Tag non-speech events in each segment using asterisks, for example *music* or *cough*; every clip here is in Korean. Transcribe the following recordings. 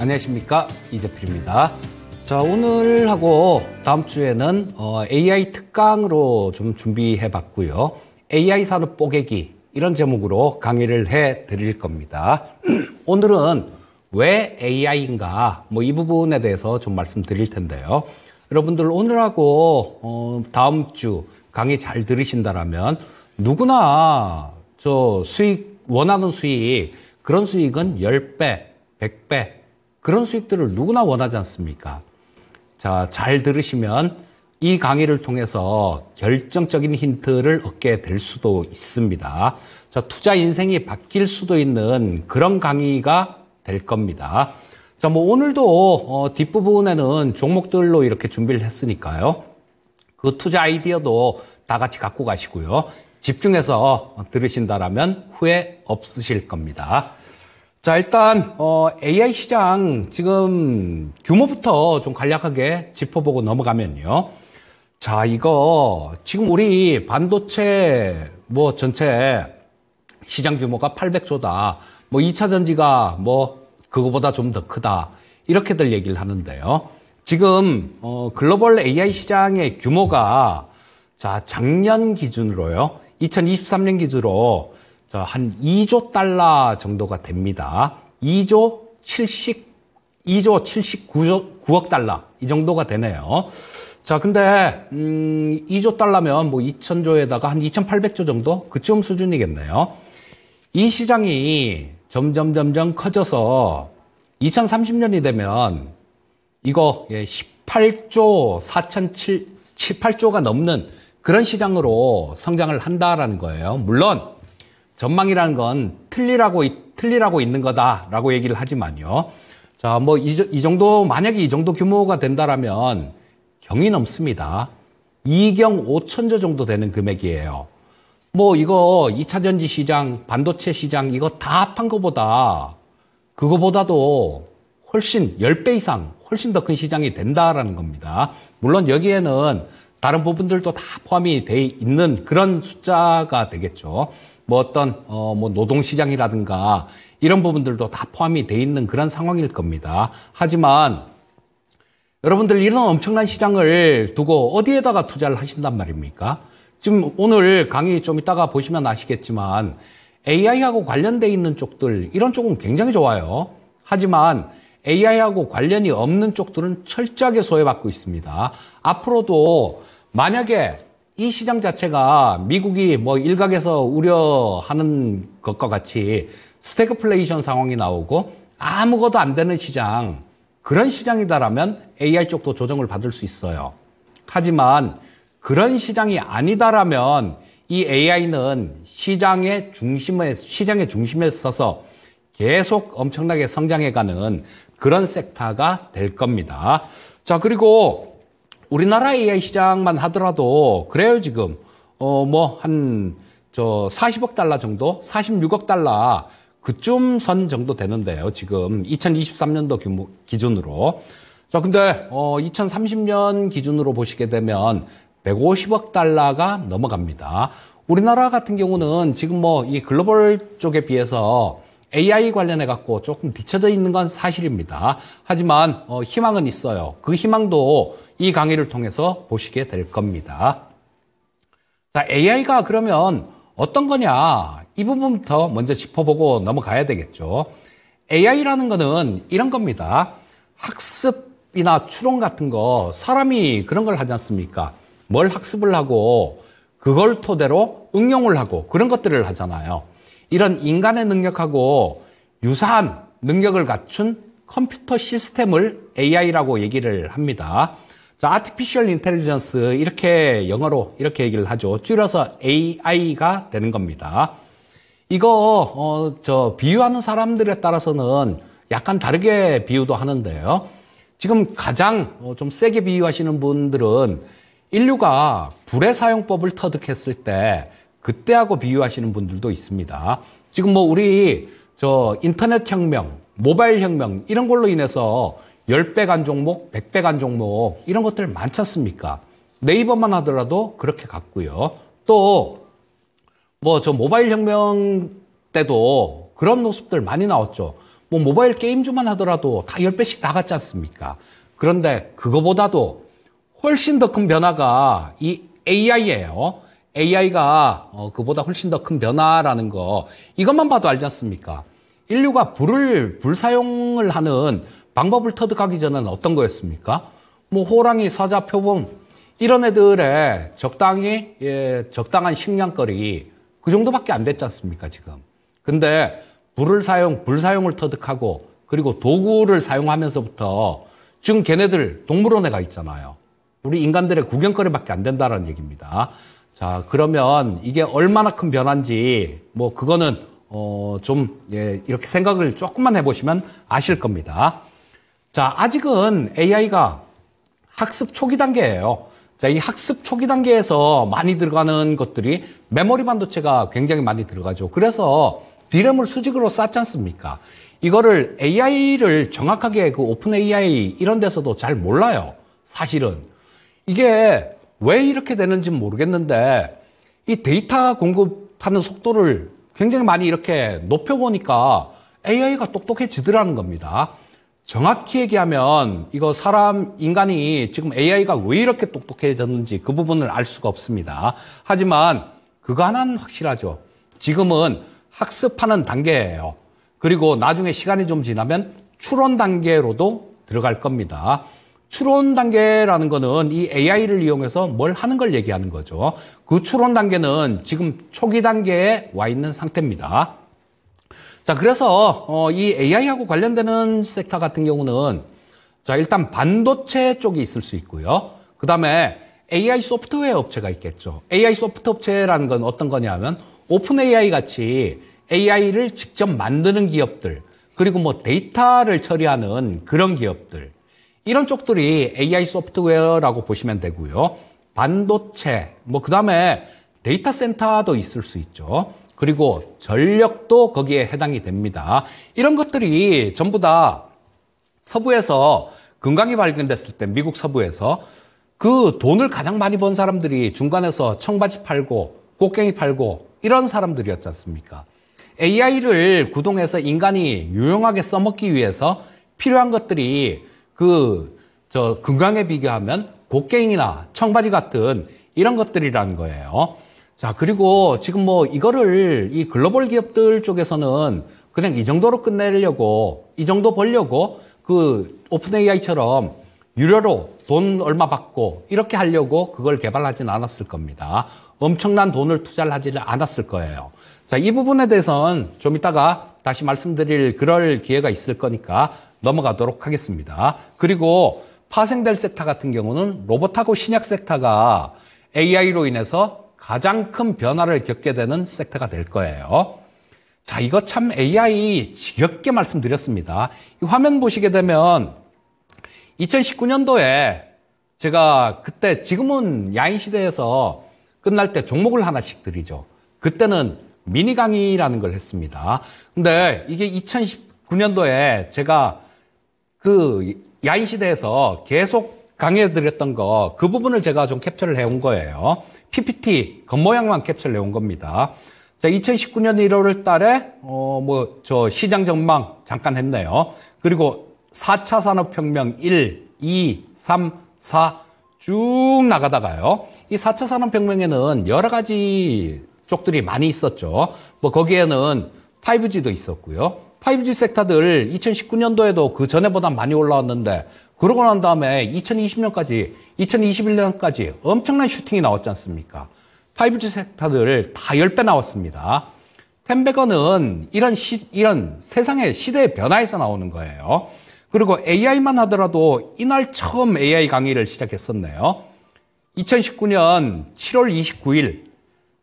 안녕하십니까 이재필입니다. 자 오늘하고 다음 주에는 어, AI 특강으로 좀 준비해봤고요. AI 산업 뽀개기 이런 제목으로 강의를 해드릴 겁니다. *clears throat* 오늘은 왜 AI인가 뭐 이 부분에 대해서 좀 말씀드릴 텐데요. 여러분들 오늘하고 어, 다음 주 강의 잘 들으신다라면 누구나 저 수익 원하는 수익 그런 수익은 10배, 100배, 그런 수익들을 누구나 원하지 않습니까? 자, 잘 들으시면 이 강의를 통해서 결정적인 힌트를 얻게 될 수도 있습니다. 자, 투자 인생이 바뀔 수도 있는 그런 강의가 될 겁니다. 자, 뭐 오늘도 어, 뒷부분에는 종목들로 이렇게 준비를 했으니까요. 그 투자 아이디어도 다 같이 갖고 가시고요. 집중해서 들으신다라면 후회 없으실 겁니다. 자, 일단, 어, AI 시장 지금 규모부터 좀 간략하게 짚어보고 넘어가면요. 자, 이거 지금 우리 반도체 뭐 전체 시장 규모가 800조다. 뭐 2차 전지가 뭐 그거보다 좀 더 크다. 이렇게들 얘기를 하는데요. 지금 어, 글로벌 AI 시장의 규모가 자, 작년 기준으로요. 2023년 기준으로 자, 한 2조 달러 정도가 됩니다. 2조 70, 2조 79조, 9억 달러. 이 정도가 되네요. 자, 근데, 음, 2조 달러면 뭐 2천조에다가 한 2,800조 정도? 그쯤 수준이겠네요. 이 시장이 점점, 점점 커져서 2030년이 되면 이거 예, 18조 4,7, 18조가 넘는 그런 시장으로 성장을 한다라는 거예요. 물론, 전망이라는 건 틀리라고 틀리라고 있는 거다라고 얘기를 하지만요. 자, 뭐이 이 정도 만약에 이 정도 규모가 된다라면 경이 넘습니다. 2경 5천조 정도 되는 금액이에요. 뭐 이거 2차 전지 시장, 반도체 시장 이거 다 합한 거보다 그거보다도 훨씬 10배 이상 훨씬 더 큰 시장이 된다라는 겁니다. 물론 여기에는 다른 부분들도 다 포함이 돼 있는 그런 숫자가 되겠죠. 뭐 어떤 어뭐 노동 시장이라든가 이런 부분들도 다 포함이 돼 있는 그런 상황일 겁니다. 하지만 여러분들 이런 엄청난 시장을 두고 어디에다가 투자를 하신단 말입니까? 지금 오늘 강의 좀 이따가 보시면 아시겠지만 AI하고 관련돼 있는 쪽들 이런 쪽은 굉장히 좋아요. 하지만 AI하고 관련이 없는 쪽들은 철저하게 소외받고 있습니다. 앞으로도 만약에 이 시장 자체가 미국이 뭐 일각에서 우려하는 것과 같이 스태그플레이션 상황이 나오고 아무것도 안 되는 시장, 그런 시장이다라면 AI 쪽도 조정을 받을 수 있어요. 하지만 그런 시장이 아니다라면 이 AI는 시장의 중심에, 시장의 중심에 서서 계속 엄청나게 성장해가는 그런 섹터가 될 겁니다. 자, 그리고 우리나라 AI 시장만 하더라도 그래요 지금 어 뭐 한 저 40억 달러 정도, 46억 달러 그쯤 선 정도 되는데요 지금 2023년도 규모 기준으로. 자 근데 어 2030년 기준으로 보시게 되면 150억 달러가 넘어갑니다. 우리나라 같은 경우는 지금 뭐 이 글로벌 쪽에 비해서 AI 관련해 갖고 조금 뒤처져 있는 건 사실입니다. 하지만 어, 희망은 있어요. 그 희망도 이 강의를 통해서 보시게 될 겁니다. 자, AI가 그러면 어떤 거냐? 이 부분부터 먼저 짚어보고 넘어가야 되겠죠. AI라는 거는 이런 겁니다. 학습이나 추론 같은 거 사람이 그런 걸 하지 않습니까? 뭘 학습을 하고 그걸 토대로 응용을 하고 그런 것들을 하잖아요. 이런 인간의 능력하고 유사한 능력을 갖춘 컴퓨터 시스템을 AI라고 얘기를 합니다. 자, artificial intelligence 이렇게 영어로 이렇게 얘기를 하죠. 줄여서 AI가 되는 겁니다. 이거 어, 저 비유하는 사람들에 따라서는 약간 다르게 비유도 하는데요. 지금 가장 어, 좀 세게 비유하시는 분들은 인류가 불의 사용법을 터득했을 때 그때하고 비유하시는 분들도 있습니다. 지금 뭐 우리 저 인터넷 혁명, 모바일 혁명 이런 걸로 인해서 10배 간 종목, 100배 간 종목 이런 것들 많지 않습니까? 네이버만 하더라도 그렇게 갔고요또 뭐 저 모바일 혁명 때도 그런 모습들 많이 나왔죠. 뭐 모바일 게임주만 하더라도 다 10배씩 나갔지 않습니까? 그런데 그거보다도 훨씬 더 큰 변화가 이 AI예요. AI가 어, 그보다 훨씬 더 큰 변화라는 거 이것만 봐도 알지 않습니까? 인류가 불을 불사용을 하는 방법을 터득하기 전에는 어떤 거였습니까? 뭐 호랑이, 사자, 표범 이런 애들의 적당히 예, 적당한 식량거리 그 정도밖에 안 됐지 않습니까 지금? 근데 불을 사용, 불사용을 터득하고 그리고 도구를 사용하면서부터 지금 걔네들 동물원에 가 있잖아요. 우리 인간들의 구경거리밖에 안된다는 얘기입니다. 자, 그러면 이게 얼마나 큰 변화인지 뭐 그거는 어, 좀 예, 이렇게 생각을 조금만 해보시면 아실 겁니다. 자, 아직은 AI가 학습 초기 단계예요. 자, 이 학습 초기 단계에서 많이 들어가는 것들이 메모리 반도체가 굉장히 많이 들어가죠. 그래서 디램을 수직으로 쌓지 않습니까? 이거를 AI를 정확하게 그 오픈 AI 이런 데서도 잘 몰라요. 사실은. 이게 왜 이렇게 되는지 모르겠는데 이 데이터 공급하는 속도를 굉장히 많이 이렇게 높여보니까 AI가 똑똑해지더라는 겁니다. 정확히 얘기하면 이거 사람, 인간이 지금 AI가 왜 이렇게 똑똑해졌는지 그 부분을 알 수가 없습니다. 하지만 그거 하나는 확실하죠. 지금은 학습하는 단계예요. 그리고 나중에 시간이 좀 지나면 추론 단계로도 들어갈 겁니다. 추론 단계라는 거는 이 AI를 이용해서 뭘 하는 걸 얘기하는 거죠. 그 추론 단계는 지금 초기 단계에 와 있는 상태입니다. 자, 그래서 어, 이 AI하고 관련되는 섹터 같은 경우는 자, 일단 반도체 쪽이 있을 수 있고요. 그 다음에 AI 소프트웨어 업체가 있겠죠. AI 소프트 업체라는 건 어떤 거냐 하면 오픈 AI 같이 AI를 직접 만드는 기업들, 그리고 뭐 데이터를 처리하는 그런 기업들, 이런 쪽들이 AI 소프트웨어라고 보시면 되고요. 반도체, 뭐그 다음에 데이터 센터도 있을 수 있죠. 그리고 전력도 거기에 해당이 됩니다. 이런 것들이 전부 다 서부에서 금강이 발견됐을 때 미국 서부에서 그 돈을 가장 많이 번 사람들이 중간에서 청바지 팔고 꽃갱이 팔고 이런 사람들이었지 않습니까? AI를 구동해서 인간이 유용하게 써먹기 위해서 필요한 것들이 그 저 금강에 비교하면 곡괭이나 청바지 같은 이런 것들이라는 거예요. 자, 그리고 지금 뭐 이거를 이 글로벌 기업들 쪽에서는 그냥 이 정도로 끝내려고 이 정도 벌려고 그 오픈 AI처럼 유료로 돈 얼마 받고 이렇게 하려고 그걸 개발하진 않았을 겁니다. 엄청난 돈을 투자를 하지는 않았을 거예요. 자, 이 부분에 대해서는 좀 이따가 다시 말씀드릴 그럴 기회가 있을 거니까 넘어가도록 하겠습니다. 그리고 파생될 섹터 같은 경우는 로봇하고 신약 섹터가 AI로 인해서 가장 큰 변화를 겪게 되는 섹터가 될 거예요. 자, 이거 참 AI 지겹게 말씀드렸습니다. 이 화면 보시게 되면 2019년도에 제가 그때 지금은 야인 시대에서 끝날 때 종목을 하나씩 드리죠. 그때는 미니 강의라는 걸 했습니다. 근데 이게 2019년도에 제가 그 야인 시대에서 계속 강의해 드렸던 거 그 부분을 제가 좀 캡처를 해 온 거예요. PPT 겉모양만 캡처를 해온 겁니다. 자, 2019년 1월 달에 어 뭐 저 시장 전망 잠깐 했네요. 그리고 4차 산업혁명 1, 2, 3, 4 쭉 나가다가요. 이 4차 산업혁명에는 여러 가지 쪽들이 많이 있었죠. 뭐 거기에는 5G도 있었고요. 5G 섹터들 2019년도에도 그 전에보다 많이 올라왔는데 그러고 난 다음에 2020년까지, 2021년까지 엄청난 슈팅이 나왔지 않습니까? 5G 섹터들 다 10배 나왔습니다. 텐베거는 이런 시, 이런 세상의 시대의 변화에서 나오는 거예요. 그리고 AI만 하더라도 이날 처음 AI 강의를 시작했었네요. 2019년 7월 29일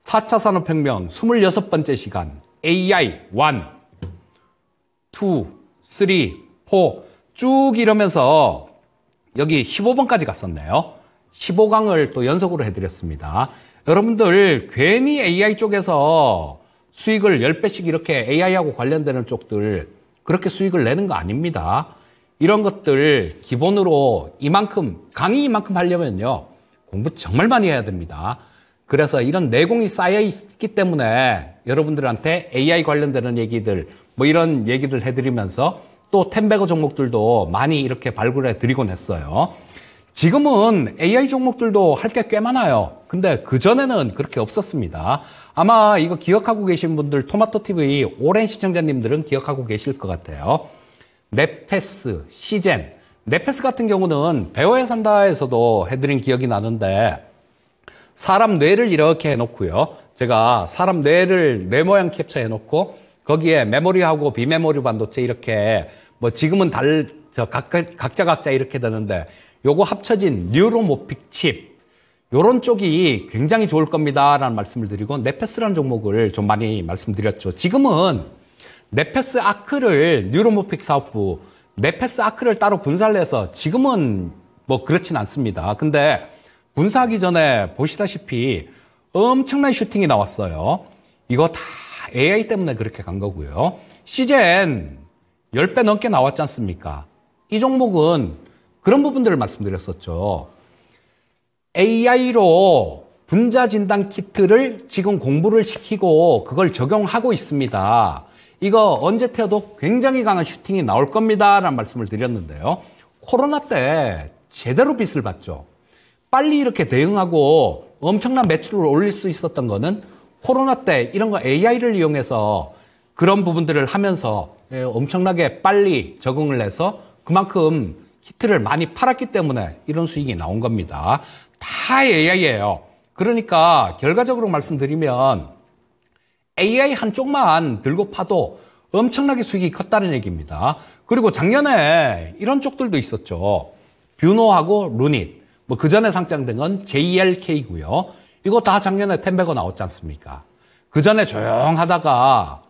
4차 산업혁명 26번째 시간 AI 1, 2, 3, 4 쭉 이러면서 여기 15번까지 갔었네요. 15강을 또 연속으로 해드렸습니다. 여러분들 괜히 AI 쪽에서 수익을 10배씩 이렇게 AI하고 관련되는 쪽들 그렇게 수익을 내는 거 아닙니다. 이런 것들 기본으로 이만큼 강의 이만큼 하려면요. 공부 정말 많이 해야 됩니다. 그래서 이런 내공이 쌓여 있기 때문에 여러분들한테 AI 관련되는 얘기들 뭐 이런 얘기들 해드리면서 또 텐베거 종목들도 많이 이렇게 발굴해 드리곤 했어요. 지금은 AI 종목들도 할 게 꽤 많아요. 근데 그전에는 그렇게 없었습니다. 아마 이거 기억하고 계신 분들, 토마토TV 오랜 시청자님들은 기억하고 계실 것 같아요. 넷패스 시젠. 넷패스 같은 경우는 배워야 산다에서도 해드린 기억이 나는데, 사람 뇌를 이렇게 해놓고요. 제가 사람 뇌를 뇌 모양 캡처해놓고, 거기에 메모리하고 비메모리 반도체 이렇게 뭐 지금은 달, 저 각, 각자 각자 이렇게 되는데 요거 합쳐진 뉴로모픽 칩 요런 쪽이 굉장히 좋을 겁니다라는 말씀을 드리고 네페스라는 종목을 좀 많이 말씀드렸죠. 지금은 네페스 아크를 뉴로모픽 사업부 네페스 아크를 따로 분사를 해서 지금은 뭐 그렇진 않습니다. 근데 분사하기 전에 보시다시피 엄청난 슈팅이 나왔어요. 이거 다 AI 때문에 그렇게 간 거고요. 시젠 10배 넘게 나왔지 않습니까? 이 종목은 그런 부분들을 말씀드렸었죠. AI로 분자 진단 키트를 지금 공부를 시키고 그걸 적용하고 있습니다. 이거 언제 태워도 굉장히 강한 슈팅이 나올 겁니다. 라는 말씀을 드렸는데요. 코로나 때 제대로 빚을 봤죠. 빨리 이렇게 대응하고 엄청난 매출을 올릴 수 있었던 거는 코로나 때 이런 거 AI를 이용해서 그런 부분들을 하면서 예, 엄청나게 빨리 적응을 해서 그만큼 키트를 많이 팔았기 때문에 이런 수익이 나온 겁니다. 다 AI예요. 그러니까 결과적으로 말씀드리면 AI 한쪽만 들고 파도 엄청나게 수익이 컸다는 얘기입니다. 그리고 작년에 이런 쪽들도 있었죠. 뷰노하고 루닛. 뭐그 전에 상장된 건 JLK고요. 이거 다 작년에 텐베거 나왔지 않습니까? 그 전에 조용하다가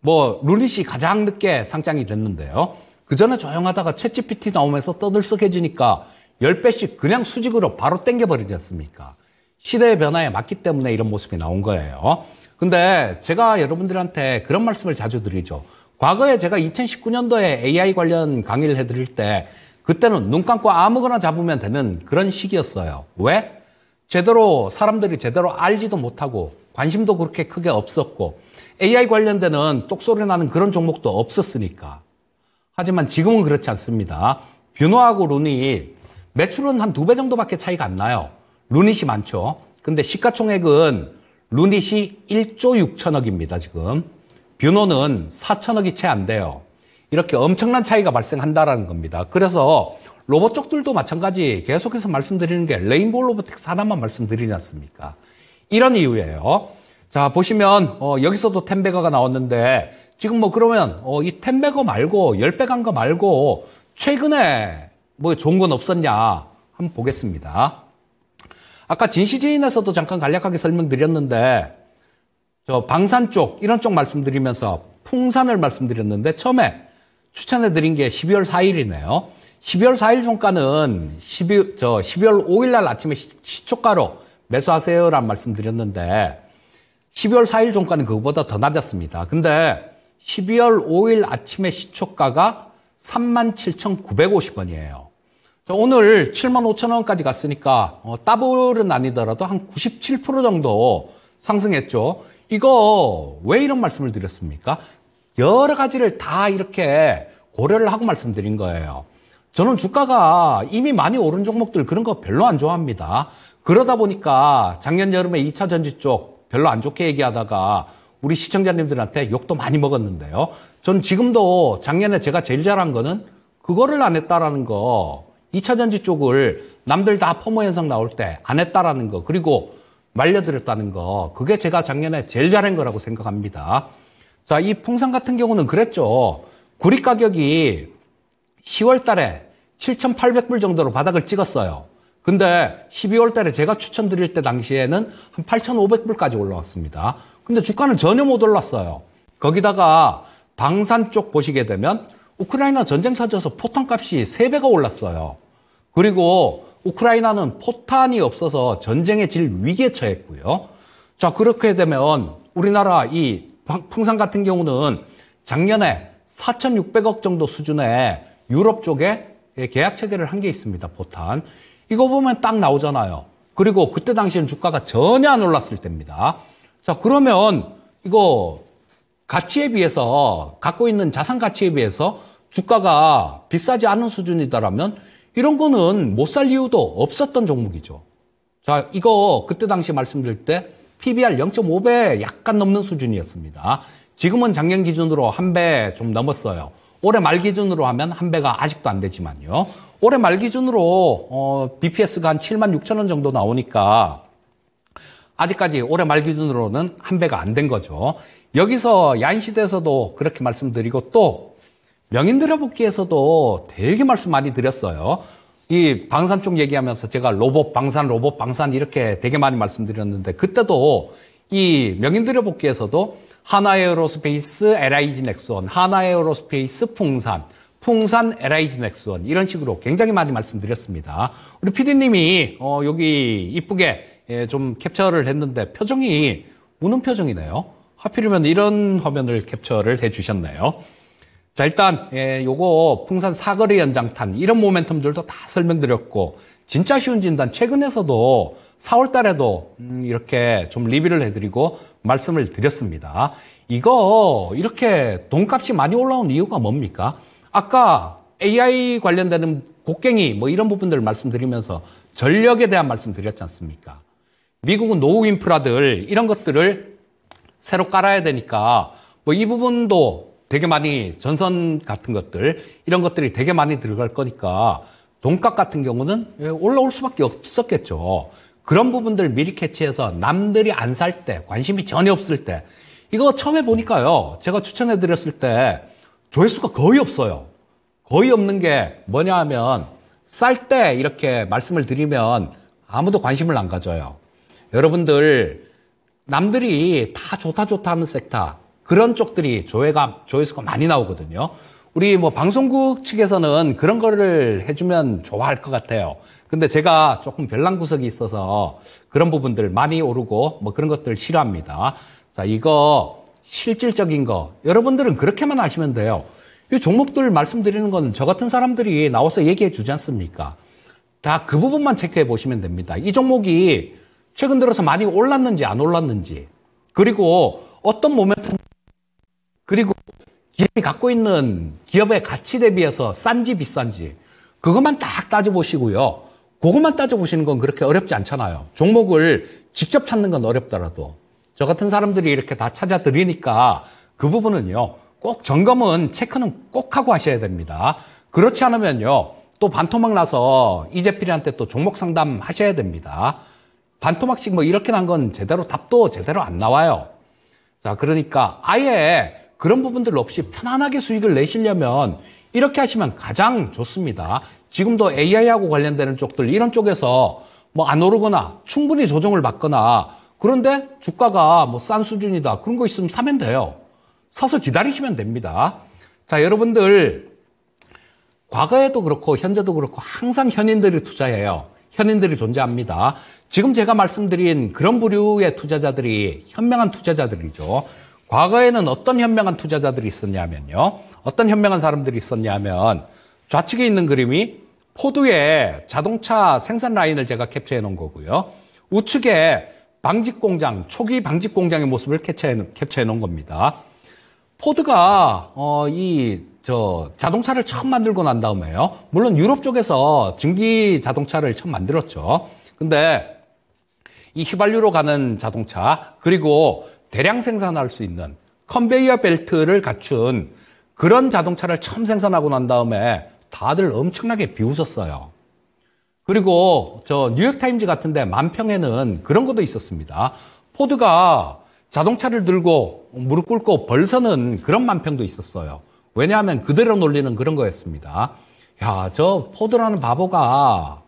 뭐 루닛이 가장 늦게 상장이 됐는데요. 그 전에 조용하다가 챗 g 피티 나오면서 떠들썩해지니까 10배씩 그냥 수직으로 바로 땡겨버리지 않습니까? 시대의 변화에 맞기 때문에 이런 모습이 나온 거예요. 근데 제가 여러분들한테 그런 말씀을 자주 드리죠. 과거에 제가 2019년도에 AI 관련 강의를 해드릴 때 그때는 눈 감고 아무거나 잡으면 되는 그런 시기였어요. 왜? 제대로 사람들이 제대로 알지도 못하고 관심도 그렇게 크게 없었고 AI 관련되는 똑소리 나는 그런 종목도 없었으니까. 하지만 지금은 그렇지 않습니다. 변호하고 루닛 매출은 한 두 배 정도밖에 차이가 안 나요. 루닛이 많죠. 근데 시가총액은 루닛이 1조 6천억입니다, 지금. 뷰노는 4천억이 채 안 돼요. 이렇게 엄청난 차이가 발생한다라는 겁니다. 그래서 로봇 쪽들도 마찬가지 계속해서 말씀드리는 게 레인보우 로보틱스 하나만 말씀드리지 않습니까? 이런 이유예요. 자, 보시면, 어, 여기서도 텐베거가 나왔는데, 지금 뭐 그러면, 어, 이 텐베거 말고, 열배 간 거 말고, 최근에 뭐 좋은 건 없었냐? 한번 보겠습니다. 아까 진시지인에서도 잠깐 간략하게 설명드렸는데, 저 방산 쪽, 이런 쪽 말씀드리면서 풍산을 말씀드렸는데, 처음에 추천해드린 게 12월 4일이네요. 12월 4일 종가는 12, 저 12월 5일 날 아침에 시, 시초가로 매수하세요라는 말씀 드렸는데 12월 4일 종가는 그거보다 더 낮았습니다. 근데 12월 5일 아침에 시초가가 37,950원이에요. 오늘 75,000원까지 갔으니까 어, 더블은 아니더라도 한 97% 정도 상승했죠. 이거 왜 이런 말씀을 드렸습니까? 여러 가지를 다 이렇게 고려를 하고 말씀드린 거예요. 저는 주가가 이미 많이 오른 종목들 그런 거 별로 안 좋아합니다. 그러다 보니까 작년 여름에 2차 전지 쪽 별로 안 좋게 얘기하다가 우리 시청자님들한테 욕도 많이 먹었는데요. 저는 지금도 작년에 제가 제일 잘한 거는 그거를 안 했다라는 거. 2차 전지 쪽을 남들 다 포모 현상 나올 때 안 했다라는 거. 그리고 말려들었다는 거. 그게 제가 작년에 제일 잘한 거라고 생각합니다. 자, 이 풍산 같은 경우는 그랬죠. 구리 가격이 10월 달에 7,800불 정도로 바닥을 찍었어요. 근데 12월 달에 제가 추천드릴 때 당시에는 한 8,500불까지 올라왔습니다. 근데 주가는 전혀 못 올랐어요. 거기다가 방산 쪽 보시게 되면 우크라이나 전쟁 터져서 포탄 값이 3배가 올랐어요. 그리고 우크라이나는 포탄이 없어서 전쟁의 질 위기에 처했고요. 자, 그렇게 되면 우리나라 이 풍산 같은 경우는 작년에 4,600억 정도 수준의 유럽 쪽에 계약 체결을 한 게 있습니다. 보탄. 이거 보면 딱 나오잖아요. 그리고 그때 당시에는 주가가 전혀 안 올랐을 때입니다. 자, 그러면 이거 가치에 비해서 갖고 있는 자산 가치에 비해서 주가가 비싸지 않은 수준이다라면 이런 거는 못 살 이유도 없었던 종목이죠. 자, 이거 그때 당시 말씀드릴 때 PBR 0.5배 약간 넘는 수준이었습니다. 지금은 작년 기준으로 한 배 좀 넘었어요. 올해 말 기준으로 하면 한 배가 아직도 안 되지만요. 올해 말 기준으로 어, BPS가 한 7만 6천 원 정도 나오니까 아직까지 올해 말 기준으로는 한 배가 안 된 거죠. 여기서 야인시대에서도 그렇게 말씀드리고 또명인들의복귀에서도 되게 말씀 많이 드렸어요. 이 방산 쪽 얘기하면서 제가 로봇 방산 로봇 방산 이렇게 되게 많이 말씀드렸는데 그때도 이명인들의복귀에서도 하나에어로스페이스, LIG 넥스원, 하나에어로스페이스, 풍산, 풍산, LIG 넥스원 이런 식으로 굉장히 많이 말씀드렸습니다. 우리 PD님이 어, 여기 이쁘게 예, 좀 캡처를 했는데 표정이 우는 표정이네요. 하필이면 이런 화면을 캡처를 해주셨네요. 자 일단 이 예, 요거 풍산 사거리 연장탄 이런 모멘텀들도 다 설명드렸고 진짜 쉬운 진단 최근에서도 4월 달에도 음, 이렇게 좀 리뷰를 해드리고 말씀을 드렸습니다. 이거 이렇게 돈값이 많이 올라온 이유가 뭡니까? 아까 AI 관련되는 곡괭이 뭐 이런 부분들을 말씀드리면서 전력에 대한 말씀 드렸지 않습니까? 미국은 노후 인프라들 이런 것들을 새로 깔아야 되니까 뭐 이 부분도 되게 많이 전선 같은 것들 이런 것들이 되게 많이 들어갈 거니까 돈값 같은 경우는 예, 올라올 수밖에 없었겠죠. 그런 부분들 미리 캐치해서 남들이 안 살 때, 관심이 전혀 없을 때, 이거 처음에 보니까요, 제가 추천해드렸을 때 조회수가 거의 없어요. 거의 없는 게 뭐냐 하면, 쌀 때 이렇게 말씀을 드리면 아무도 관심을 안 가져요. 여러분들, 남들이 다 좋다 좋다 하는 섹터, 그런 쪽들이 조회가, 조회수가 많이 나오거든요. 우리 뭐 방송국 측에서는 그런 거를 해주면 좋아할 것 같아요. 근데 제가 조금 별난 구석이 있어서 그런 부분들 많이 오르고 뭐 그런 것들 싫어합니다. 자, 이거 실질적인 거. 여러분들은 그렇게만 아시면 돼요. 이 종목들 말씀드리는 건 저 같은 사람들이 나와서 얘기해 주지 않습니까? 다 그 부분만 체크해 보시면 됩니다. 이 종목이 최근 들어서 많이 올랐는지 안 올랐는지 그리고 어떤 모멘텀 그리고 기업이 갖고 있는 기업의 가치 대비해서 싼지 비싼지 그것만 딱 따져보시고요. 그것만 따져보시는 건 그렇게 어렵지 않잖아요. 종목을 직접 찾는 건 어렵더라도. 저 같은 사람들이 이렇게 다 찾아드리니까 그 부분은요. 꼭 점검은 체크는 꼭 하고 하셔야 됩니다. 그렇지 않으면요. 또 반토막 나서 이재필이한테 또 종목 상담 하셔야 됩니다. 반토막씩 뭐 이렇게 난 건 제대로 답도 제대로 안 나와요. 자, 그러니까 아예 그런 부분들 없이 편안하게 수익을 내시려면 이렇게 하시면 가장 좋습니다. 지금도 AI하고 관련되는 쪽들 이런 쪽에서 뭐 안 오르거나 충분히 조정을 받거나 그런데 주가가 뭐 싼 수준이다. 그런 거 있으면 사면 돼요. 사서 기다리시면 됩니다. 자, 여러분들 과거에도 그렇고 현재도 그렇고 항상 현인들이 투자해요. 현인들이 존재합니다. 지금 제가 말씀드린 그런 부류의 투자자들이 현명한 투자자들이죠. 과거에는 어떤 현명한 투자자들이 있었냐면요. 어떤 현명한 사람들이 있었냐면 좌측에 있는 그림이 포드의 자동차 생산 라인을 제가 캡처해 놓은 거고요. 우측에 방직 공장, 초기 방직 공장의 모습을 캡처해, 캡처해 놓은 겁니다. 포드가 어, 이저 자동차를 처음 만들고 난 다음에요. 물론 유럽 쪽에서 증기 자동차를 처음 만들었죠. 근데 이 휘발유로 가는 자동차 그리고 대량 생산할 수 있는 컨베이어 벨트를 갖춘 그런 자동차를 처음 생산하고 난 다음에 다들 엄청나게 비웃었어요. 그리고 저 뉴욕타임즈 같은데 만평에는 그런 것도 있었습니다. 포드가 자동차를 들고 무릎 꿇고 벌서는 그런 만평도 있었어요. 왜냐하면 그대로 놀리는 그런 거였습니다. 야, 저 포드라는 바보가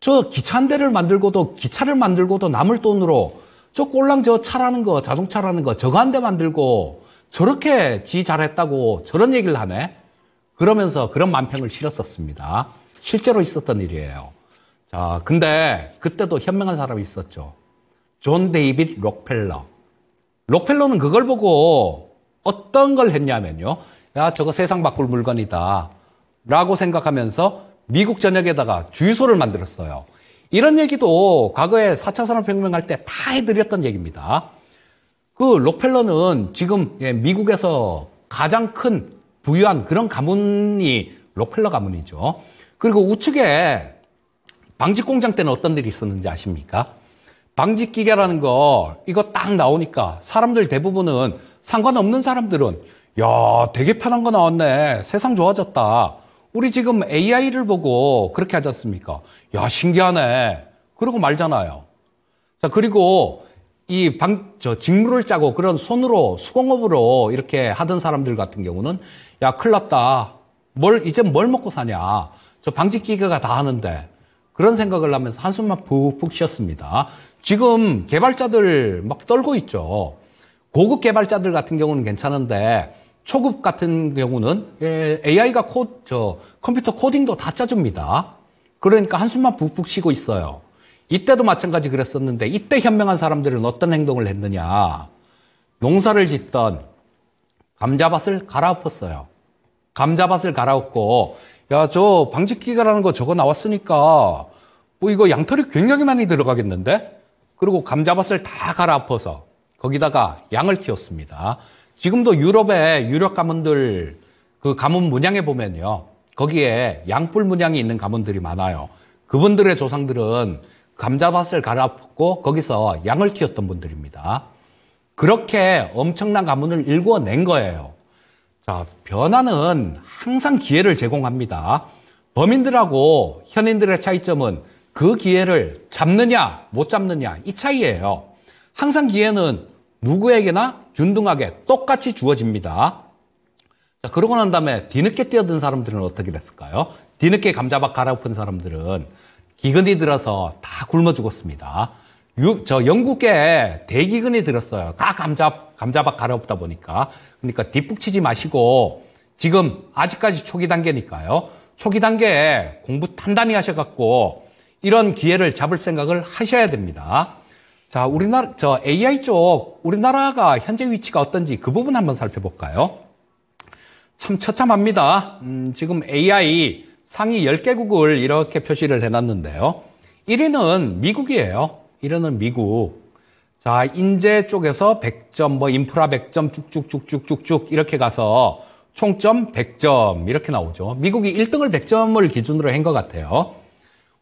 저 기차 한 대를 만들고도 기차를 만들고도 남을 돈으로 저 꼴랑 저 차라는 거, 자동차라는 거, 저거 한 대 만들고 저렇게 지 잘했다고 저런 얘기를 하네? 그러면서 그런 만평을 실었었습니다. 실제로 있었던 일이에요. 자, 근데 그때도 현명한 사람이 있었죠. 존 데이빗 록펠러. 록펠러는 그걸 보고 어떤 걸 했냐면요. 야, 저거 세상 바꿀 물건이다. 라고 생각하면서 미국 전역에다가 주유소를 만들었어요. 이런 얘기도 과거에 4차 산업혁명 할때 다 해드렸던 얘기입니다. 그 록펠러는 지금 예, 미국에서 가장 큰 부유한 그런 가문이 록펠러 가문이죠. 그리고 우측에 방직 공장 때는 어떤 일이 있었는지 아십니까? 방직 기계라는 거 이거 딱 나오니까 사람들 대부분은 상관없는 사람들은 야 되게 편한 거 나왔네 세상 좋아졌다 우리 지금 AI를 보고 그렇게 하지 않습니까? 야, 신기하네. 그러고 말잖아요. 자, 그리고 이 방, 저, 직물을 짜고 그런 손으로, 수공업으로 이렇게 하던 사람들 같은 경우는 야, 클 났다. 뭘, 이제 뭘 먹고 사냐. 저 방직기계가 다 하는데. 그런 생각을 하면서 한숨만 푹푹 쉬었습니다. 지금 개발자들 막 떨고 있죠. 고급 개발자들 같은 경우는 괜찮은데 초급 같은 경우는 예, AI가 코, 저, 컴퓨터 코딩도 다 짜줍니다. 그러니까 한숨만 푹푹 쉬고 있어요. 이때도 마찬가지 그랬었는데 이때 현명한 사람들은 어떤 행동을 했느냐. 농사를 짓던 감자밭을 갈아엎었어요. 감자밭을 갈아엎고 야 저 방직기가라는 거 저거 나왔으니까 뭐 이거 양털이 굉장히 많이 들어가겠는데? 그리고 감자밭을 다 갈아엎어서 거기다가 양을 키웠습니다. 지금도 유럽의 유력 가문들 그 가문 문양에 보면요. 거기에 양뿔 문양이 있는 가문들이 많아요. 그분들의 조상들은 감자밭을 갈아엎고 거기서 양을 키웠던 분들입니다. 그렇게 엄청난 가문을 일궈낸 거예요. 자, 변화는 항상 기회를 제공합니다. 범인들하고 현인들의 차이점은 그 기회를 잡느냐, 못 잡느냐, 이 차이예요. 항상 기회는 누구에게나 균등하게 똑같이 주어집니다. 자, 그러고 난 다음에 뒤늦게 뛰어든 사람들은 어떻게 됐을까요? 뒤늦게 감자밭 갈아엎은 사람들은 기근이 들어서 다 굶어 죽었습니다. 유, 저 영국에 대기근이 들었어요. 다 감자, 감자밭 갈아엎다 보니까. 그러니까 뒷북 치지 마시고 지금 아직까지 초기 단계니까요. 초기 단계에 공부 단단히 하셔갖고 이런 기회를 잡을 생각을 하셔야 됩니다. 자, 우리나라, 저 AI 쪽, 우리나라가 현재 위치가 어떤지 그 부분 한번 살펴볼까요? 참 처참합니다. 음, 지금 AI 상위 10개국을 이렇게 표시를 해놨는데요. 1위는 미국이에요. 1위는 미국. 자, 인재 쪽에서 100점, 뭐 인프라 100점 쭉쭉쭉쭉쭉쭉 이렇게 가서 총점 100점 이렇게 나오죠. 미국이 1등을 100점을 기준으로 한 것 같아요.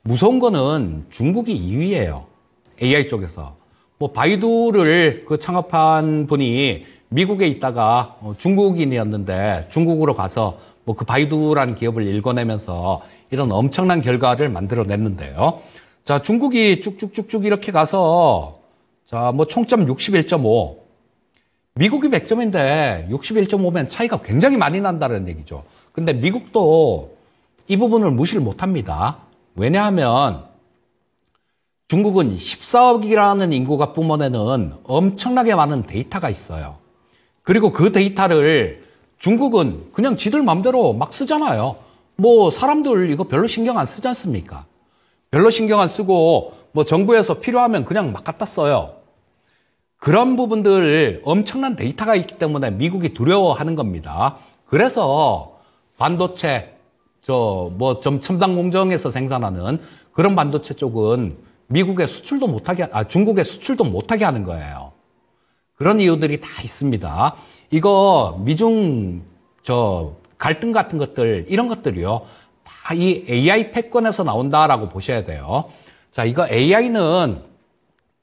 무서운 거는 중국이 2위예요. AI 쪽에서 뭐 바이두를 그 창업한 분이 미국에 있다가 어, 중국인이었는데 중국으로 가서 뭐 그 바이두라는 기업을 읽어내면서 이런 엄청난 결과를 만들어냈는데요. 자, 중국이 쭉쭉쭉쭉 이렇게 가서 자, 뭐 총점 61.5. 미국이 100점인데 61.5면 차이가 굉장히 많이 난다는 얘기죠. 근데 미국도 이 부분을 무시를 못 합니다. 왜냐하면 중국은 14억이라는 인구가 뿜어내는 엄청나게 많은 데이터가 있어요. 그리고 그 데이터를 중국은 그냥 지들 맘대로 막 쓰잖아요. 뭐 사람들 이거 별로 신경 안 쓰지 않습니까? 별로 신경 안 쓰고 뭐 정부에서 필요하면 그냥 막 갖다 써요. 그런 부분들 엄청난 데이터가 있기 때문에 미국이 두려워하는 겁니다. 그래서 반도체 저 뭐 좀 첨단 공정에서 생산하는 그런 반도체 쪽은 미국의 수출도 못하게, 아, 중국의 수출도 못하게 하는 거예요. 그런 이유들이 다 있습니다. 이거 미중 저 갈등 같은 것들, 이런 것들이요. 다 이 AI 패권에서 나온다라고 보셔야 돼요. 자, 이거 AI는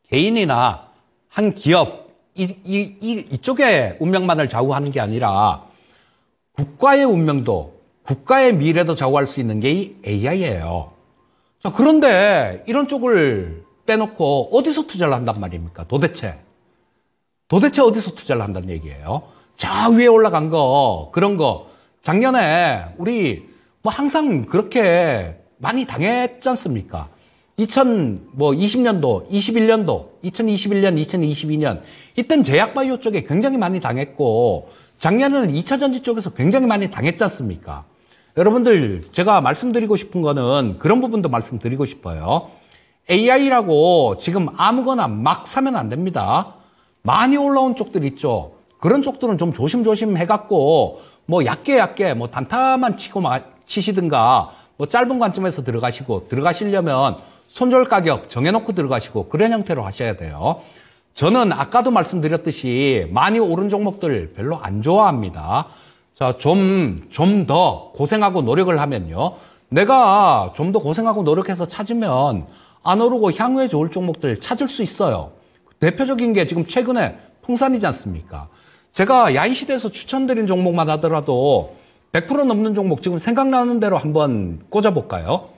개인이나 한 기업, 이, 이, 이, 이쪽의 운명만을 좌우하는 게 아니라 국가의 운명도 국가의 미래도 좌우할 수 있는 게 이 AI예요. 자, 그런데 이런 쪽을 빼놓고 어디서 투자를 한단 말입니까? 도대체. 도대체 어디서 투자를 한다는 얘기예요? 저 위에 올라간 거, 그런 거. 작년에 우리 뭐 항상 그렇게 많이 당했지 않습니까? 2020년도, 21년도, 2021년, 2022년 이땐 제약바이오 쪽에 굉장히 많이 당했고 작년에는 2차 전지 쪽에서 굉장히 많이 당했지 않습니까? 여러분들 제가 말씀드리고 싶은 거는 그런 부분도 말씀드리고 싶어요. AI라고 지금 아무거나 막 사면 안 됩니다. 많이 올라온 쪽들 있죠. 그런 쪽들은 좀 조심조심 해갖고 뭐 얕게 얕게 뭐 단타만 치고 마, 치시든가 뭐 짧은 관점에서 들어가시고 들어가시려면 손절 가격 정해놓고 들어가시고 그런 형태로 하셔야 돼요. 저는 아까도 말씀드렸듯이 많이 오른 종목들 별로 안 좋아합니다. 자, 좀, 좀 더 고생하고 노력을 하면요. 내가 좀 더 고생하고 노력해서 찾으면 안 오르고 향후에 좋을 종목들 찾을 수 있어요. 대표적인 게 지금 최근에 풍산이지 않습니까? 제가 야인시대에서 추천드린 종목만 하더라도 100% 넘는 종목 지금 생각나는 대로 한번 꽂아볼까요?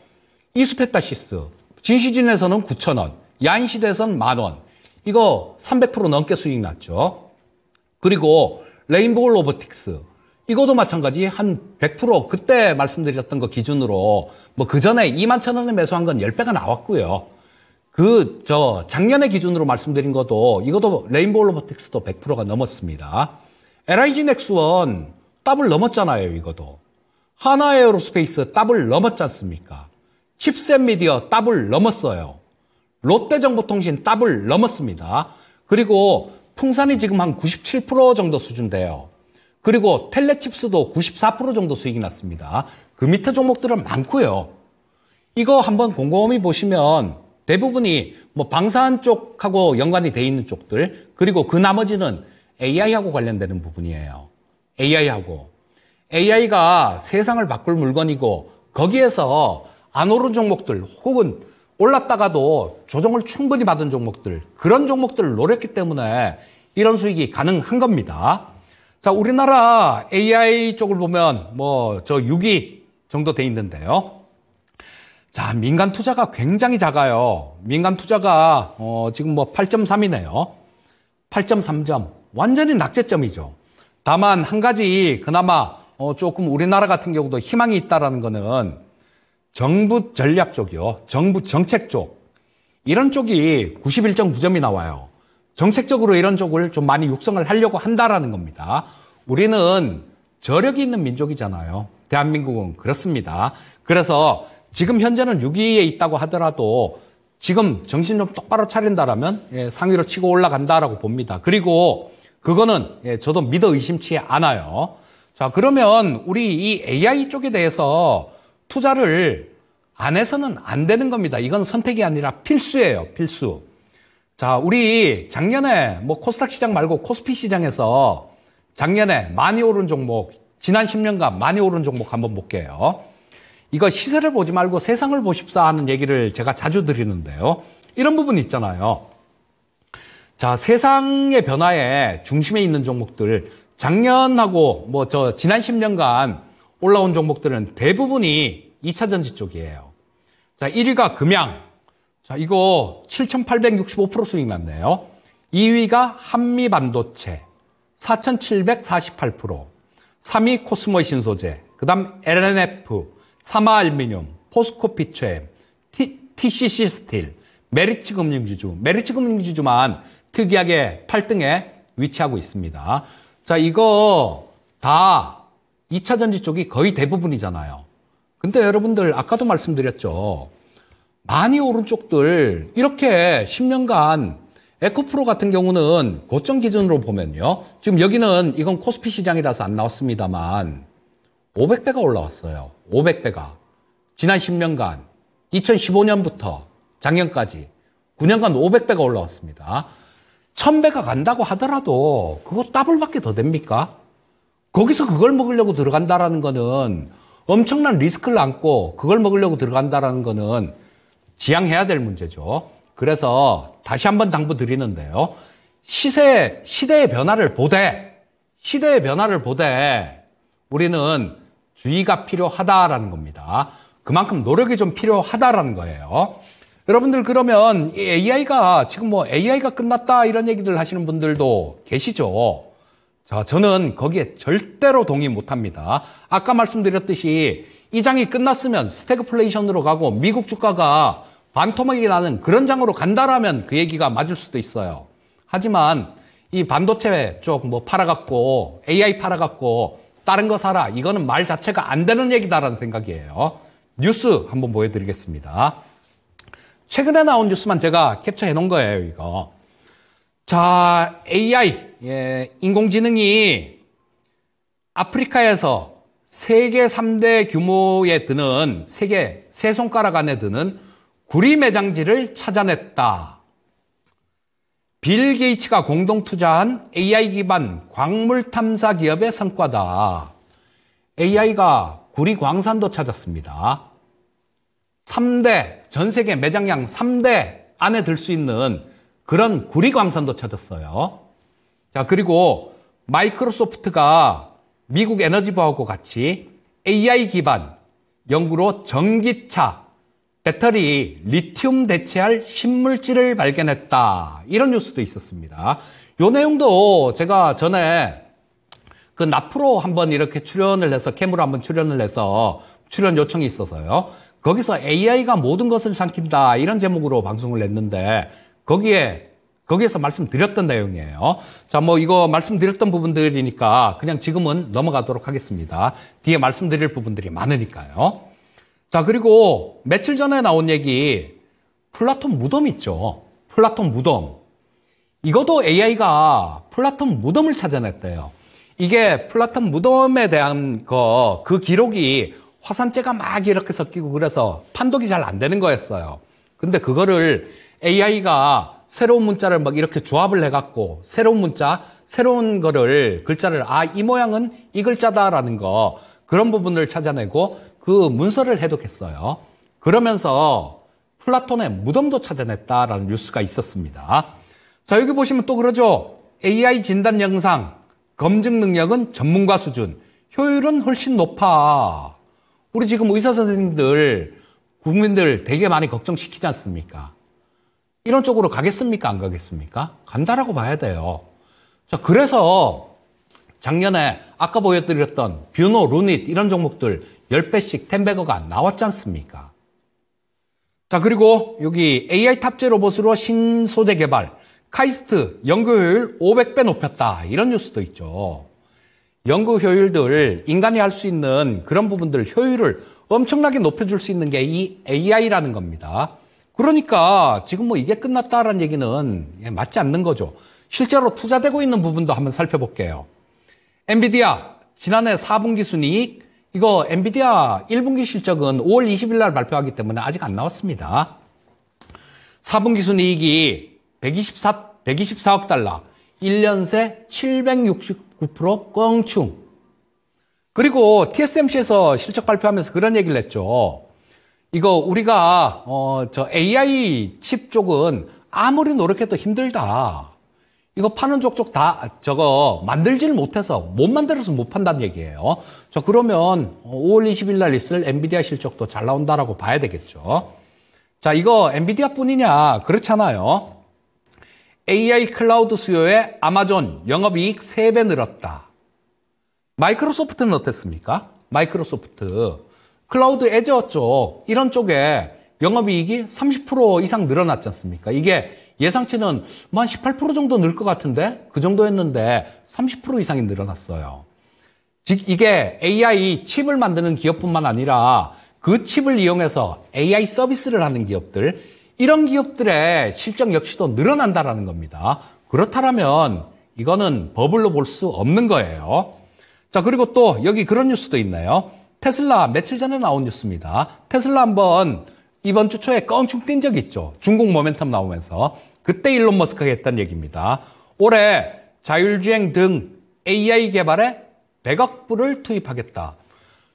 이스페타시스 진시진에서는 9천원 야인시대에선 만원. 이거 300% 넘게 수익 났죠. 그리고 레인보우 로보틱스, 이것도 마찬가지 한 100% 그때 말씀드렸던 거 기준으로 뭐 그 전에 2만 천 원에 매수한 건 10배가 나왔고요. 그 저작년에 기준으로 말씀드린 것도 이것도 레인보우 로보틱스도 100%가 넘었습니다. LIG 넥스원 더블 넘었잖아요, 이것도. 하나 에어로스페이스 더블 넘었지 않습니까? 칩셋 미디어 더블 넘었어요. 롯데정보통신 더블 넘었습니다. 그리고 풍산이 지금 한 97% 정도 수준 돼요. 그리고 텔레칩스도 94% 정도 수익이 났습니다. 그 밑에 종목들은 많고요. 이거 한번 곰곰이 보시면 대부분이 뭐 방산 쪽하고 연관이 돼 있는 쪽들 그리고 그 나머지는 AI하고 관련되는 부분이에요. AI하고 AI가 세상을 바꿀 물건이고 거기에서 안 오른 종목들 혹은 올랐다가도 조정을 충분히 받은 종목들 그런 종목들을 노렸기 때문에 이런 수익이 가능한 겁니다. 자, 우리나라 AI 쪽을 보면 뭐 저 6위 정도 돼 있는데요. 자, 민간 투자가 굉장히 작아요. 민간 투자가 어, 지금 뭐 8.3이네요. 8.3점. 완전히 낙제점이죠. 다만 한 가지 그나마 어, 조금 우리나라 같은 경우도 희망이 있다라는 거는 정부 전략 쪽이요. 정부 정책 쪽. 이런 쪽이 91.9점이 나와요. 정책적으로 이런 쪽을 좀 많이 육성을 하려고 한다라는 겁니다. 우리는 저력이 있는 민족이잖아요. 대한민국은 그렇습니다. 그래서 지금 현재는 6위에 있다고 하더라도 지금 정신 좀 똑바로 차린다라면 예, 상위로 치고 올라간다라고 봅니다. 그리고 그거는 예, 저도 믿어 의심치 않아요. 자, 그러면 우리 이 AI 쪽에 대해서 투자를 안 해서는 안 되는 겁니다. 이건 선택이 아니라 필수예요. 필수. 자, 우리 작년에 뭐 코스닥 시장 말고 코스피 시장에서 작년에 많이 오른 종목, 지난 10년간 많이 오른 종목 한번 볼게요. 이거 시세를 보지 말고 세상을 보십사 하는 얘기를 제가 자주 드리는데요. 이런 부분이 있잖아요. 자, 세상의 변화에 중심에 있는 종목들, 작년하고 뭐 저 지난 10년간 올라온 종목들은 대부분이 2차 전지 쪽이에요. 자, 1위가 금양, 자, 이거 7,865% 수익 났네요. 2위가 한미 반도체 4,748%, 3위 코스모이 신소재, 그다음 LNF, 사마 알미늄, 포스코 피처엠, TCC 스틸, 메리츠 금융지주, 메리츠 금융지주만 특이하게 8등에 위치하고 있습니다. 자, 이거 다 2차 전지 쪽이 거의 대부분이잖아요. 근데 여러분들 아까도 말씀드렸죠. 많이 오른 쪽들 이렇게 10년간 에코프로 같은 경우는 고점 기준으로 보면요. 지금 여기는 이건 코스피 시장이라서 안 나왔습니다만 500배가 올라왔어요. 500배가. 지난 10년간 2015년부터 작년까지 9년간 500배가 올라왔습니다. 1000배가 간다고 하더라도 그거 더블밖에 더 됩니까? 거기서 그걸 먹으려고 들어간다라는 거는 엄청난 리스크를 안고 그걸 먹으려고 들어간다라는 거는 지향해야 될 문제죠. 그래서 다시 한번 당부드리는데요. 시세, 시대의 변화를 보되, 시대의 변화를 보되 우리는 주의가 필요하다라는 겁니다. 그만큼 노력이 좀 필요하다라는 거예요. 여러분들 그러면 AI가 지금 뭐 AI가 끝났다 이런 얘기들 하시는 분들도 계시죠. 자, 저는 거기에 절대로 동의 못 합니다. 아까 말씀드렸듯이 이 장이 끝났으면 스태그플레이션으로 가고 미국 주가가 반토막이 나는 그런 장으로 간다라면 그 얘기가 맞을 수도 있어요. 하지만 이 반도체 쪽 뭐 팔아갖고 AI 팔아갖고 다른 거 사라 이거는 말 자체가 안 되는 얘기다라는 생각이에요. 뉴스 한번 보여드리겠습니다. 최근에 나온 뉴스만 제가 캡처해 놓은 거예요, 이거. 자, AI, 예, 인공지능이 아프리카에서 세계 3대 규모에 드는 세계 세 손가락 안에 드는 구리 매장지를 찾아냈다. 빌 게이츠가 공동 투자한 AI 기반 광물 탐사 기업의 성과다. AI가 구리 광산도 찾았습니다. 3대 전 세계 매장량 3대 안에 들 수 있는 그런 구리 광산도 찾았어요. 자, 그리고 마이크로소프트가 미국 에너지부하고 같이 AI 기반 연구로 전기차, 배터리, 리튬 대체할 신물질을 발견했다. 이런 뉴스도 있었습니다. 요 내용도 제가 전에 그 나프로 한번 이렇게 출연을 해서 캠으로 한번 출연을 해서 출연 요청이 있어서요. 거기서 AI가 모든 것을 삼킨다 이런 제목으로 방송을 냈는데 거기에 거기에서 말씀드렸던 내용이에요. 자, 뭐 이거 말씀드렸던 부분들이니까 그냥 지금은 넘어가도록 하겠습니다. 뒤에 말씀드릴 부분들이 많으니까요. 자, 그리고 며칠 전에 나온 얘기 플라톤 무덤 있죠. 플라톤 무덤. 이것도 AI가 플라톤 무덤을 찾아냈대요. 이게 플라톤 무덤에 대한 거, 그 기록이 화산재가 막 이렇게 섞이고 그래서 판독이 잘 안 되는 거였어요. 근데 그거를 AI가 새로운 문자를 막 이렇게 조합을 해갖고 새로운 문자, 새로운 거를 글자를 아 이 모양은 이 글자다라는 거 그런 부분을 찾아내고 그 문서를 해독했어요. 그러면서 플라톤의 무덤도 찾아냈다라는 뉴스가 있었습니다. 자 여기 보시면 또 그러죠. AI 진단 영상 검증 능력은 전문가 수준, 효율은 훨씬 높아. 우리 지금 의사 선생님들 국민들 되게 많이 걱정시키지 않습니까? 이런 쪽으로 가겠습니까? 안 가겠습니까? 간다라고 봐야 돼요. 자, 그래서 작년에 아까 보여드렸던 뷰노, 루닛 이런 종목들 10배씩 텐베거가 나왔지 않습니까? 자, 그리고 여기 AI 탑재 로봇으로 신소재 개발, 카이스트 연구 효율 500배 높였다. 이런 뉴스도 있죠. 연구 효율들 인간이 할 수 있는 그런 부분들 효율을 엄청나게 높여줄 수 있는 게 이 AI라는 겁니다. 그러니까 지금 뭐 이게 끝났다라는 얘기는 예, 맞지 않는 거죠. 실제로 투자되고 있는 부분도 한번 살펴볼게요. 엔비디아 지난해 4분기 순이익 이거 엔비디아 1분기 실적은 5월 20일 날 발표하기 때문에 아직 안 나왔습니다. 4분기 순이익이 124 124억 달러 1년 새 769% 껑충. 그리고 TSMC에서 실적 발표하면서 그런 얘기를 했죠. 이거 우리가 어, 저 AI 칩 쪽은 아무리 노력해도 힘들다. 이거 파는 쪽쪽 다 저거 만들지를 못해서 못 만들어서 못 판다는 얘기예요. 저 그러면 5월 20일 날 있을 엔비디아 실적도 잘 나온다라고 봐야 되겠죠. 자, 이거 엔비디아뿐이냐? 그렇잖아요. AI 클라우드 수요에 아마존 영업이익 3배 늘었다. 마이크로소프트는 어땠습니까? 마이크로소프트 클라우드 에저 쪽 이런 쪽에 영업이익이 30% 이상 늘어났지 않습니까? 이게 예상치는 뭐18% 정도 늘 것 같은데 그 정도였는데 30% 이상이 늘어났어요. 즉 이게 AI 칩을 만드는 기업뿐만 아니라 그 칩을 이용해서 AI 서비스를 하는 기업들 이런 기업들의 실적 역시도 늘어난다라는 겁니다. 그렇다면 이거는 버블로 볼 수 없는 거예요. 자 그리고 또 여기 그런 뉴스도 있나요 테슬라 며칠 전에 나온 뉴스입니다. 테슬라 한번 이번 주 초에 껑충 뛴 적 있죠. 중국 모멘텀 나오면서. 그때 일론 머스크가 했던 얘기입니다. 올해 자율주행 등 AI 개발에 100억 불을 투입하겠다.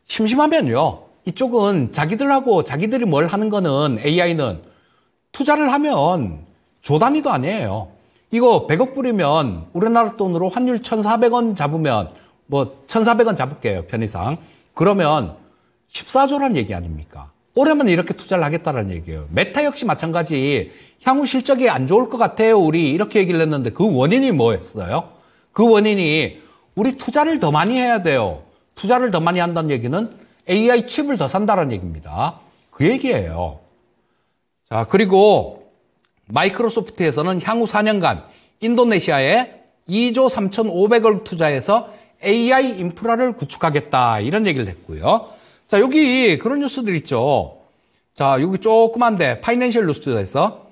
심심하면요. 이쪽은 자기들하고 자기들이 뭘 하는 거는 AI는 투자를 하면 조단위도 아니에요. 이거 100억 불이면 우리나라 돈으로 환율 1,400원 잡으면 뭐 1,400원 잡을게요. 편의상. 그러면 14조란 얘기 아닙니까? 올해만 이렇게 투자를 하겠다는 얘기예요. 메타 역시 마찬가지 향후 실적이 안 좋을 것 같아요. 우리 이렇게 얘기를 했는데 그 원인이 뭐였어요? 그 원인이 우리 투자를 더 많이 해야 돼요. 투자를 더 많이 한다는 얘기는 AI 칩을 더 산다는 얘기입니다. 그 얘기예요. 자, 그리고 마이크로소프트에서는 향후 4년간 인도네시아에 2조 3,500억 투자해서 AI 인프라를 구축하겠다 이런 얘기를 했고요. 자 여기 그런 뉴스들 있죠. 자 여기 조그만데 파이낸셜 뉴스에서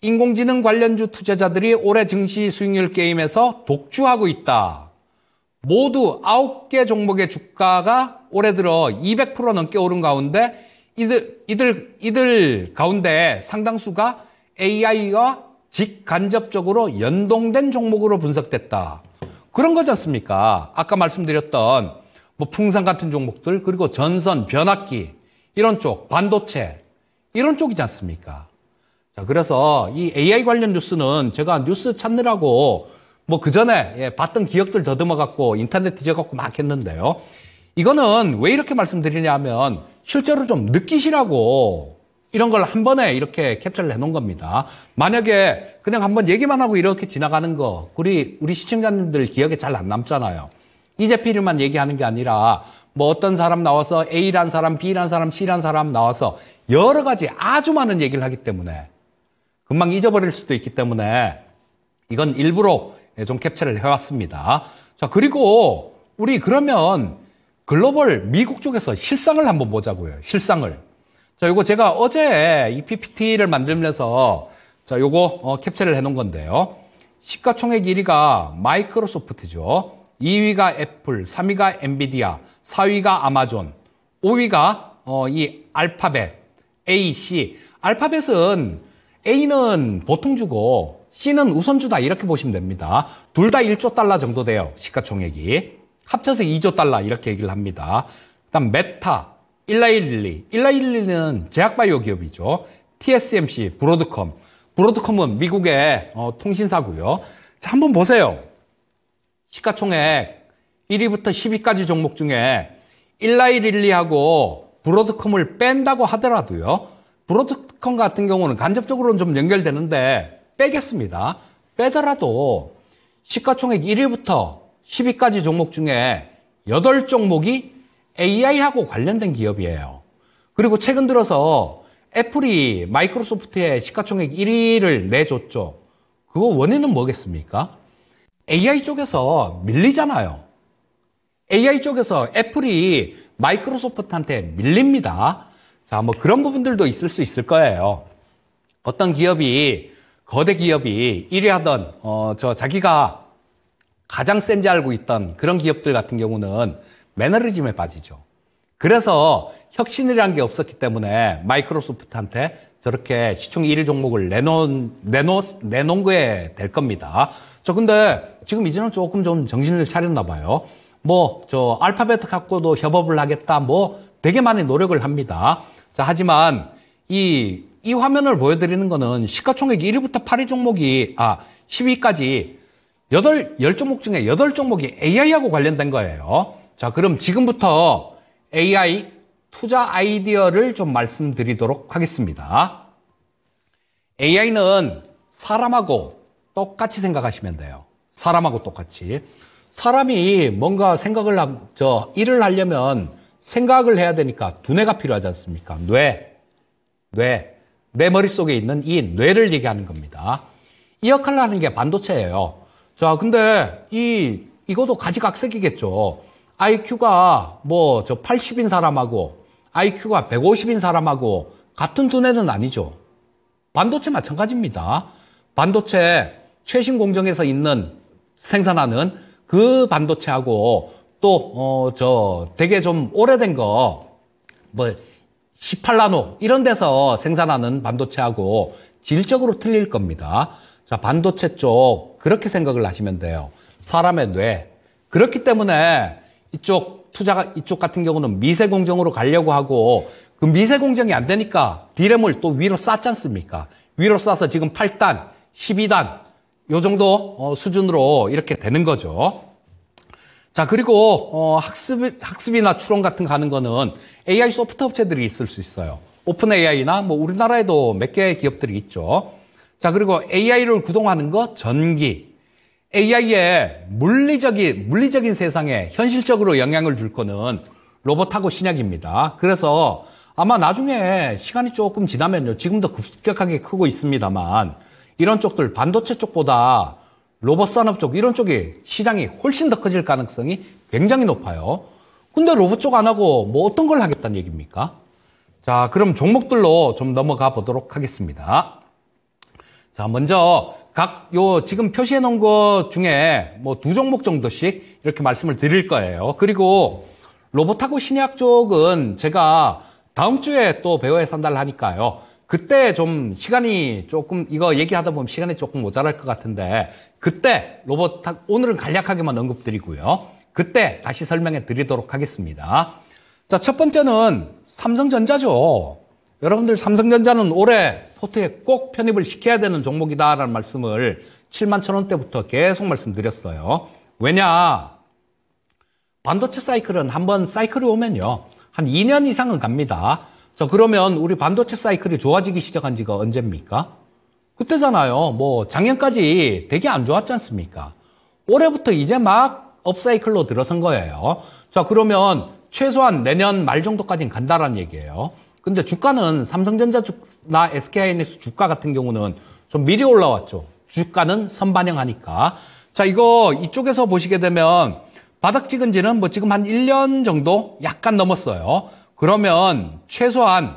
인공지능 관련주 투자자들이 올해 증시 수익률 게임에서 독주하고 있다. 모두 9개 종목의 주가가 올해 들어 200% 넘게 오른 가운데 이들 이들 이들 가운데 상당수가 AI와 직간접적으로 연동된 종목으로 분석됐다. 그런 거지 않습니까? 아까 말씀드렸던 뭐 풍산 같은 종목들 그리고 전선, 변압기 이런 쪽, 반도체 이런 쪽이지 않습니까? 자, 그래서 이 AI 관련 뉴스는 제가 뉴스 찾느라고 뭐 그 전에 예, 봤던 기억들 더듬어 갖고 인터넷 뒤져 갖고 막 했는데요. 이거는 왜 이렇게 말씀드리냐면 실제로 좀 느끼시라고 이런 걸 한 번에 이렇게 캡처를 해놓은 겁니다. 만약에 그냥 한 번 얘기만 하고 이렇게 지나가는 거, 우리, 우리 시청자님들 기억에 잘 안 남잖아요. 이재필만 얘기하는 게 아니라 뭐 어떤 사람 나와서 A란 사람, B란 사람, C란 사람 나와서 여러 가지 아주 많은 얘기를 하기 때문에 금방 잊어버릴 수도 있기 때문에 이건 일부러 좀 캡처를 해왔습니다. 자, 그리고 우리 그러면 글로벌 미국 쪽에서 실상을 한번 보자고요. 실상을. 자, 요거 제가 어제 이 PPT를 만들면서 자, 요거 어, 캡처를 해 놓은 건데요. 시가총액 1위가 마이크로소프트죠. 2위가 애플, 3위가 엔비디아, 4위가 아마존, 5위가 어, 이 알파벳, A, C. 알파벳은 A는 보통주고 C는 우선주다 이렇게 보시면 됩니다. 둘 다 1조 달러 정도 돼요. 시가총액이. 합쳐서 2조 달러 이렇게 얘기를 합니다. 그다음 메타, 일라이릴리일라이릴리는 제약바이오 기업이죠. TSMC, 브로드컴. 브로드컴은 미국의 어, 통신사고요. 자, 한번 보세요. 시가총액 1위부터 10위까지 종목 중에 일라이릴리하고 브로드컴을 뺀다고 하더라도요. 브로드컴 같은 경우는 간접적으로는 좀 연결되는데 빼겠습니다. 빼더라도 시가총액 1위부터 10위까지 종목 중에 8종목이 AI하고 관련된 기업이에요. 그리고 최근 들어서 애플이 마이크로소프트의 시가총액 1위를 내줬죠. 그거 원인은 뭐겠습니까? AI 쪽에서 밀리잖아요. AI 쪽에서 애플이 마이크로소프트한테 밀립니다. 자, 뭐 그런 부분들도 있을 수 있을 거예요. 어떤 기업이, 거대 기업이 1위 하던, 어, 저 자기가 가장 센지 알고 있던 그런 기업들 같은 경우는 매너리즘에 빠지죠. 그래서 혁신이란게 없었기 때문에 마이크로소프트한테 저렇게 시총 1위 종목을 내놓은, 내놓, 내놓은 거에 될 겁니다. 저 근데 지금 이제는 조금 좀 정신을 차렸나 봐요. 뭐, 저 알파벳 갖고도 협업을 하겠다. 뭐 되게 많이 노력을 합니다. 자, 하지만 이, 이 화면을 보여드리는 거는 시가총액 1위부터 8위 종목이, 아, 10위까지 8, 10종목 중에 8종목이 AI하고 관련된 거예요. 자, 그럼 지금부터 AI 투자 아이디어를 좀 말씀드리도록 하겠습니다. AI는 사람하고 똑같이 생각하시면 돼요. 사람하고 똑같이. 사람이 뭔가 생각을 하, 저 일을 하려면 생각을 해야 되니까 두뇌가 필요하지 않습니까? 뇌. 뇌. 내 머릿속에 있는 이 뇌를 얘기하는 겁니다. 이 역할을 하는 게 반도체예요. 자, 근데 이 이것도 가지각색이겠죠. IQ가 뭐 저 80인 사람하고 IQ가 150인 사람하고 같은 두뇌는 아니죠. 반도체 마찬가지입니다. 반도체 최신 공정에서 있는 생산하는 그 반도체하고 또 어 저 되게 좀 오래된 거 뭐 18나노 이런 데서 생산하는 반도체하고 질적으로 틀릴 겁니다. 자, 반도체 쪽 그렇게 생각을 하시면 돼요. 사람의 뇌. 그렇기 때문에 이쪽 투자가 이쪽 같은 경우는 미세 공정으로 가려고 하고 그 미세 공정이 안 되니까 디램을 또 위로 쌓지 않습니까? 위로 쌓아서 지금 8단, 12단 요 정도 어, 수준으로 이렇게 되는 거죠. 자 그리고 어, 학습 학습이나 추론 같은 거 하는 거는 AI 소프트 업체들이 있을 수 있어요. 오픈 AI나 뭐 우리나라에도 몇 개의 기업들이 있죠. 자 그리고 AI를 구동하는 거 전기, AI의 물리적인, 물리적인 세상에 현실적으로 영향을 줄 거는 로봇하고 신약입니다. 그래서 아마 나중에 시간이 조금 지나면요. 지금도 급격하게 크고 있습니다만 이런 쪽들 반도체 쪽보다 로봇 산업 쪽 이런 쪽이 시장이 훨씬 더 커질 가능성이 굉장히 높아요. 근데 로봇 쪽 안 하고 뭐 어떤 걸 하겠다는 얘기입니까? 자, 그럼 종목들로 좀 넘어가 보도록 하겠습니다. 자, 먼저 각요 지금 표시해 놓은 것 중에 뭐 두 종목 정도씩 이렇게 말씀을 드릴 거예요. 그리고 로봇하고 신약 쪽은 제가 다음 주에 또 배워야 산다를 하니까요. 그때 좀 시간이 조금 이거 얘기하다 보면 시간이 조금 모자랄 것 같은데 그때 로봇 오늘은 간략하게만 언급드리고요. 그때 다시 설명해 드리도록 하겠습니다. 자, 첫 번째는 삼성전자죠. 여러분들 삼성전자는 올해 포트에 꼭 편입을 시켜야 되는 종목이다라는 말씀을 7만 천 원대부터 계속 말씀드렸어요. 왜냐? 반도체 사이클은 한번 사이클이 오면요. 한 2년 이상은 갑니다. 자, 그러면 우리 반도체 사이클이 좋아지기 시작한 지가 언제입니까? 그때잖아요. 뭐 작년까지 되게 안 좋았지 않습니까? 올해부터 이제 막 업사이클로 들어선 거예요. 자, 그러면 최소한 내년 말 정도까지는 간다라는 얘기예요. 근데 주가는 삼성전자 주나 s k 하이닉 주가 같은 경우는 좀 미리 올라왔죠. 주가는 선반영하니까. 자, 이거 이쪽에서 보시게 되면 바닥 찍은 지는 뭐 지금 한 1년 정도 약간 넘었어요. 그러면 최소한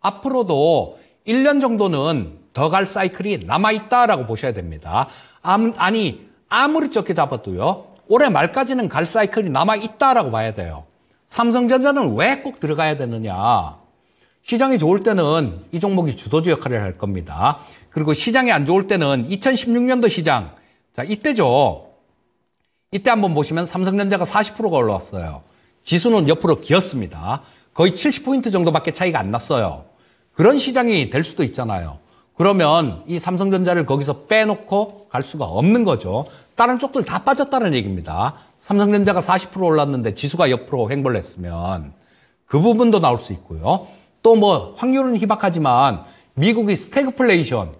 앞으로도 1년 정도는 더 갈 사이클이 남아있다라고 보셔야 됩니다. 암, 아니, 아무리 적게 잡아도요. 올해 말까지는 갈 사이클이 남아있다라고 봐야 돼요. 삼성전자는 왜 꼭 들어가야 되느냐. 시장이 좋을 때는 이 종목이 주도주 역할을 할 겁니다. 그리고 시장이 안 좋을 때는 2016년도 시장. 자, 이때죠. 이때 한번 보시면 삼성전자가 40%가 올라왔어요. 지수는 옆으로 기었습니다. 거의 70포인트 정도밖에 차이가 안 났어요. 그런 시장이 될 수도 있잖아요. 그러면 이 삼성전자를 거기서 빼놓고 갈 수가 없는 거죠. 다른 쪽들 다 빠졌다는 얘기입니다. 삼성전자가 40% 올랐는데 지수가 옆으로 횡벌했으면 그 부분도 나올 수 있고요. 또뭐 확률은 희박하지만 미국의 스태그플레이션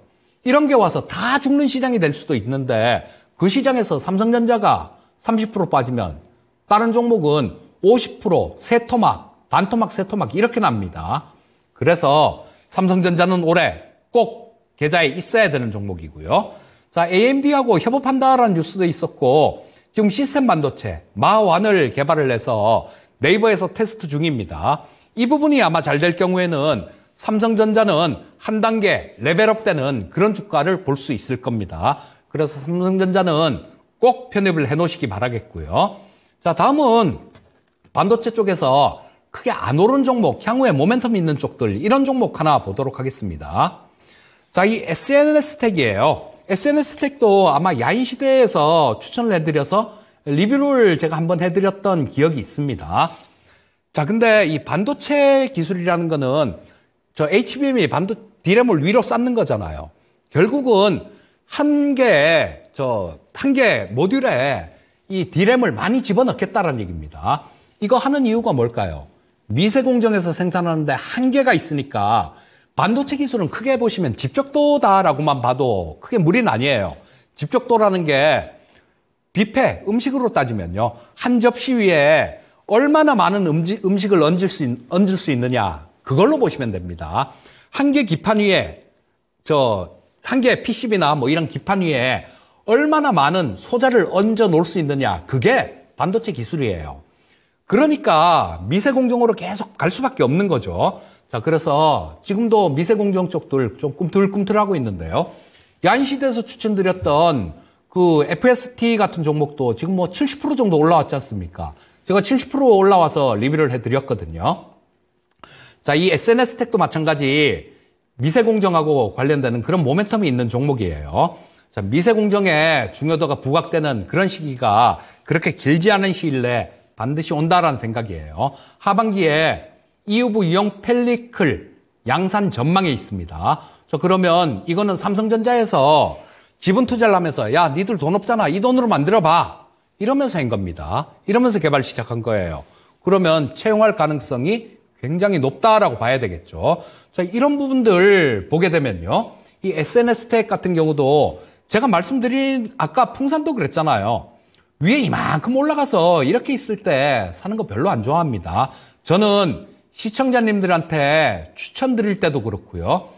이런 게 와서 다 죽는 시장이 될 수도 있는데 그 시장에서 삼성전자가 30% 빠지면 다른 종목은 50% 세토막, 반토막, 세토막 이렇게 납니다. 그래서 삼성전자는 올해 꼭 계좌에 있어야 되는 종목이고요. 자, AMD하고 협업한다라는 뉴스도 있었고 지금 시스템 반도체 마완을 개발을 해서 네이버에서 테스트 중입니다. 이 부분이 아마 잘 될 경우에는 삼성전자는 한 단계 레벨업 되는 그런 주가를 볼 수 있을 겁니다. 그래서 삼성전자는 꼭 편입을 해 놓으시기 바라겠고요. 자, 다음은 반도체 쪽에서 크게 안 오른 종목, 향후에 모멘텀이 있는 쪽들, 이런 종목 하나 보도록 하겠습니다. 자, 이 SNS 택이에요. SNS 택도 아마 야인 시대에서 추천을 해드려서 리뷰를 제가 한번 해드렸던 기억이 있습니다. 자, 근데 이 반도체 기술이라는 거는 저 HBM이 반도 디램을 위로 쌓는 거잖아요. 결국은 한 개, 저, 한 개 모듈에 이 디램을 많이 집어넣겠다는 얘기입니다. 이거 하는 이유가 뭘까요? 미세 공정에서 생산하는데 한계가 있으니까 반도체 기술은 크게 보시면 집적도다라고만 봐도 크게 무리는 아니에요. 집적도라는 게 뷔페 음식으로 따지면요. 한 접시 위에 얼마나 많은 음식, 을 얹을 수, 있, 얹을 수 있느냐. 그걸로 보시면 됩니다. 한 개 기판 위에, 저, 한 개 PCB나 뭐 이런 기판 위에 얼마나 많은 소자를 얹어 놓을 수 있느냐. 그게 반도체 기술이에요. 그러니까 미세 공정으로 계속 갈 수밖에 없는 거죠. 자, 그래서 지금도 미세 공정 쪽들 좀 꿈틀꿈틀하고 있는데요. 야시대에서 추천드렸던 그 FST 같은 종목도 지금 뭐 70% 정도 올라왔지 않습니까? 제가 70% 올라와서 리뷰를 해드렸거든요. 자, 이 SNS 택도 마찬가지 미세 공정하고 관련되는 그런 모멘텀이 있는 종목이에요. 자, 미세 공정의 중요도가 부각되는 그런 시기가 그렇게 길지 않은 시일 내에 반드시 온다라는 생각이에요. 하반기에 e u 부 유형 펠리클 양산 전망에 있습니다. 저 그러면 이거는 삼성전자에서 지분 투자를 하면서 야, 니들 돈 없잖아. 이 돈으로 만들어 봐. 이러면서 한 겁니다. 이러면서 개발 시작한 거예요. 그러면 채용할 가능성이 굉장히 높다라고 봐야 되겠죠. 자, 이런 부분들 보게 되면요. 이 SNS 택 같은 경우도 제가 말씀드린 아까 풍산도 그랬잖아요. 위에 이만큼 올라가서 이렇게 있을 때 사는 거 별로 안 좋아합니다. 저는 시청자님들한테 추천드릴 때도 그렇고요.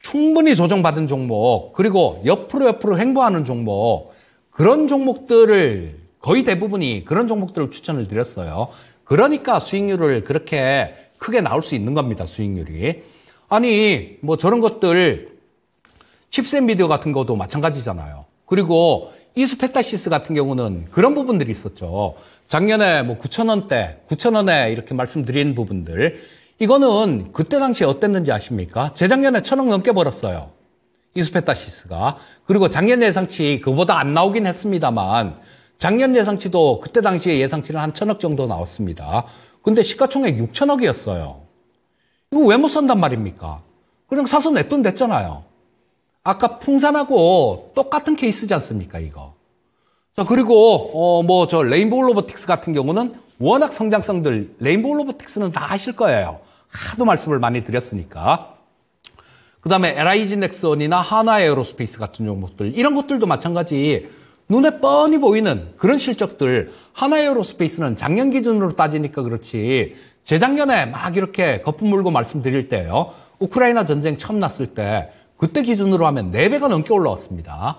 충분히 조정받은 종목, 그리고 옆으로 옆으로 횡보하는 종목, 그런 종목들을 거의 대부분이 그런 종목들을 추천을 드렸어요. 그러니까 수익률을 그렇게 크게 나올 수 있는 겁니다. 수익률이. 아니 뭐 저런 것들 칩셋 미디어 같은 것도 마찬가지잖아요. 그리고 이스페타시스 같은 경우는 그런 부분들이 있었죠. 작년에 뭐9천원대9천원에 이렇게 말씀드린 부분들. 이거는 그때 당시에 어땠는지 아십니까? 재작년에 1,000억 넘게 벌었어요. 이스페타시스가 그리고 작년 예상치 그보다 안 나오긴 했습니다만 작년 예상치도 그때 당시에 예상치는 한 천억 정도 나왔습니다. 근데 시가총액 6천억이었어요. 이거 왜 못 산단 말입니까? 그냥 사서 냅둔 됐잖아요 아까 풍산하고 똑같은 케이스지 않습니까, 이거. 자, 그리고, 어, 뭐, 저 레인보우 로보틱스 같은 경우는 워낙 성장성들, 레인보우 로보틱스는 다 아실 거예요. 하도 말씀을 많이 드렸으니까. 그 다음에 LIG 넥슨이나 하나 에어로스페이스 같은 종목들, 이런 것들도 마찬가지 눈에 뻔히 보이는 그런 실적들 하나의 에어로스페이스는 작년 기준으로 따지니까 그렇지 재작년에 막 이렇게 거품 물고 말씀드릴 때요 우크라이나 전쟁 처음 났을 때 그때 기준으로 하면 4배가 넘게 올라왔습니다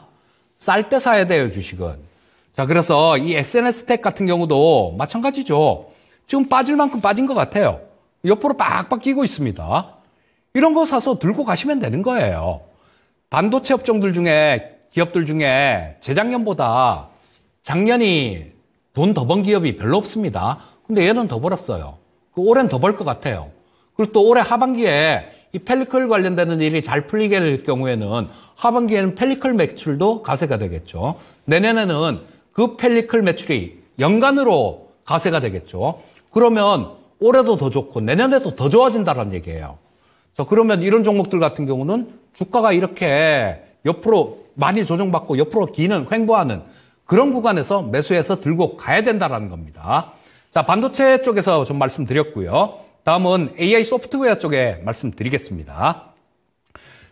쌀 때 사야 돼요 주식은 자 그래서 이 SNS 스택 같은 경우도 마찬가지죠 지금 빠질 만큼 빠진 것 같아요 옆으로 빡빡 끼고 있습니다 이런 거 사서 들고 가시면 되는 거예요 반도체 업종들 중에 기업들 중에 재작년보다 작년이 돈 더 번 기업이 별로 없습니다. 근데 얘는 더 벌었어요. 그 올해는 더 벌 것 같아요. 그리고 또 올해 하반기에 이 펠리클 관련되는 일이 잘 풀리게 될 경우에는 하반기에는 펠리클 매출도 가세가 되겠죠. 내년에는 그 펠리클 매출이 연간으로 가세가 되겠죠. 그러면 올해도 더 좋고 내년에도 더 좋아진다는 라 얘기예요. 자, 그러면 이런 종목들 같은 경우는 주가가 이렇게 옆으로 많이 조정받고 옆으로 기는 횡보하는 그런 구간에서 매수해서 들고 가야 된다라는 겁니다. 자, 반도체 쪽에서 좀 말씀드렸고요. 다음은 AI 소프트웨어 쪽에 말씀드리겠습니다.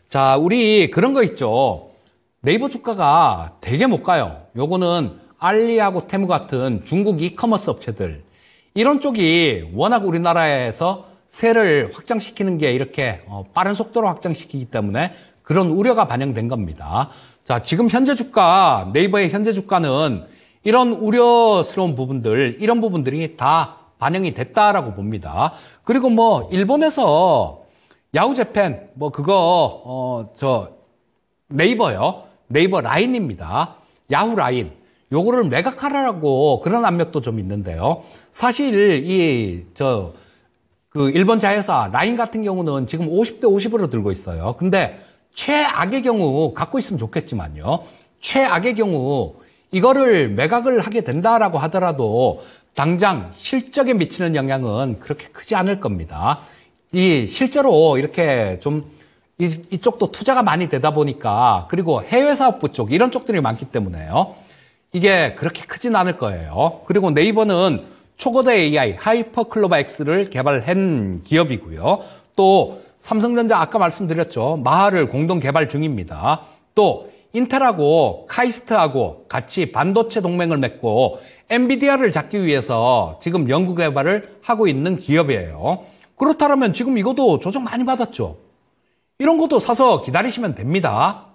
자, 우리 그런 거 있죠. 네이버 주가가 되게 못 가요. 요거는 알리하고 테무 같은 중국 이커머스 업체들 이런 쪽이 워낙 우리나라에서 세를 확장시키는 게 이렇게 어, 빠른 속도로 확장시키기 때문에 그런 우려가 반영된 겁니다. 자, 지금 현재 주가, 네이버의 현재 주가는 이런 우려스러운 부분들, 이런 부분들이 다 반영이 됐다라고 봅니다. 그리고 뭐, 일본에서 야후 재팬, 뭐, 그거, 어, 저, 네이버요. 네이버 라인입니다. 야후 라인. 요거를 매각하라라고 그런 압력도 좀 있는데요. 사실, 이, 저, 그 일본 자회사 라인 같은 경우는 지금 50대 50으로 들고 있어요. 근데 최악의 경우 갖고 있으면 좋겠지만요. 최악의 경우 이거를 매각을 하게 된다라고 하더라도 당장 실적에 미치는 영향은 그렇게 크지 않을 겁니다. 이 실제로 이렇게 좀 이, 쪽도 투자가 많이 되다 보니까 그리고 해외 사업부 쪽 이런 쪽들이 많기 때문에요. 이게 그렇게 크진 않을 거예요. 그리고 네이버는 초거대 AI 하이퍼클로바 X를 개발한 기업이고요. 또 삼성전자 아까 말씀드렸죠. 마하를 공동 개발 중입니다. 또 인텔하고 카이스트하고 같이 반도체 동맹을 맺고 엔비디아를 잡기 위해서 지금 연구 개발을 하고 있는 기업이에요. 그렇다면 지금 이것도 조정 많이 받았죠. 이런 것도 사서 기다리시면 됩니다.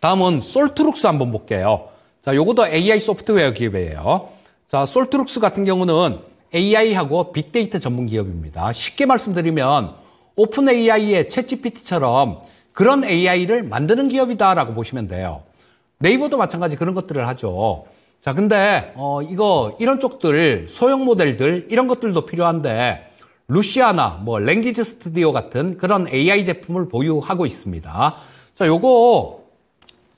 다음은 솔트룩스 한번 볼게요. 자, 요것도 AI 소프트웨어 기업이에요. 자, 솔트룩스 같은 경우는 AI하고 빅데이터 전문 기업입니다. 쉽게 말씀드리면 오픈 AI의 챗GPT처럼 그런 AI를 만드는 기업이다라고 보시면 돼요. 네이버도 마찬가지 그런 것들을 하죠. 자, 근데 어 이거 이런 쪽들 소형 모델들 이런 것들도 필요한데 루시아나 뭐 랭귀지 스튜디오 같은 그런 AI 제품을 보유하고 있습니다. 자, 요거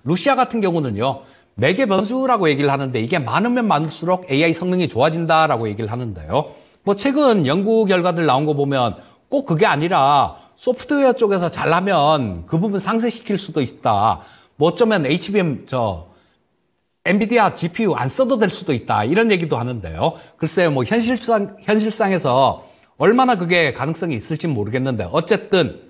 루시아 같은 경우는요. 매개 변수라고 얘기를 하는데 이게 많으면 많을수록 AI 성능이 좋아진다라고 얘기를 하는데요. 뭐 최근 연구 결과들 나온 거 보면 꼭 그게 아니라 소프트웨어 쪽에서 잘하면 그 부분 상쇄시킬 수도 있다. 뭐 어쩌면 HBM 저 엔비디아 GPU 안 써도 될 수도 있다. 이런 얘기도 하는데요. 글쎄요, 뭐 현실상 현실상에서 얼마나 그게 가능성이 있을지 모르겠는데 어쨌든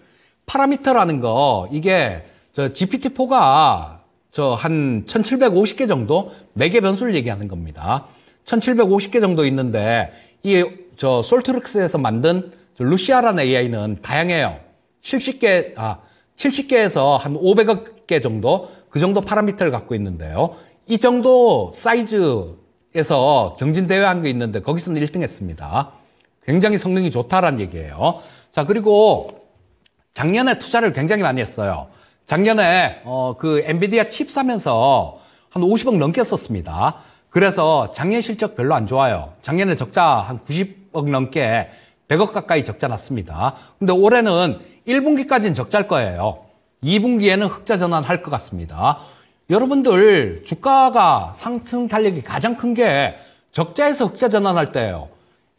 파라미터라는 거 이게 저 GPT-4가 저 한 1750개 정도 매개 변수를 얘기하는 겁니다. 1750개 정도 있는데 이 저 솔트룩스에서 만든 루시아라는 AI는 다양해요. 70개, 아, 70개에서 한 500억 개 정도, 그 정도 파라미터를 갖고 있는데요. 이 정도 사이즈에서 경진대회 한 게 있는데 거기서는 1등 했습니다. 굉장히 성능이 좋다라는 얘기예요. 자, 그리고 작년에 투자를 굉장히 많이 했어요. 작년에, 어, 그 엔비디아 칩 사면서 한 50억 넘게 썼습니다. 그래서 작년 실적 별로 안 좋아요. 작년에 적자 한 90억 넘게 100억 가까이 적자 났습니다. 근데 올해는 1분기까지는 적자일 거예요. 2분기에는 흑자 전환할 것 같습니다. 여러분들 주가가 상승 탄력이 가장 큰 게 적자에서 흑자 전환할 때예요.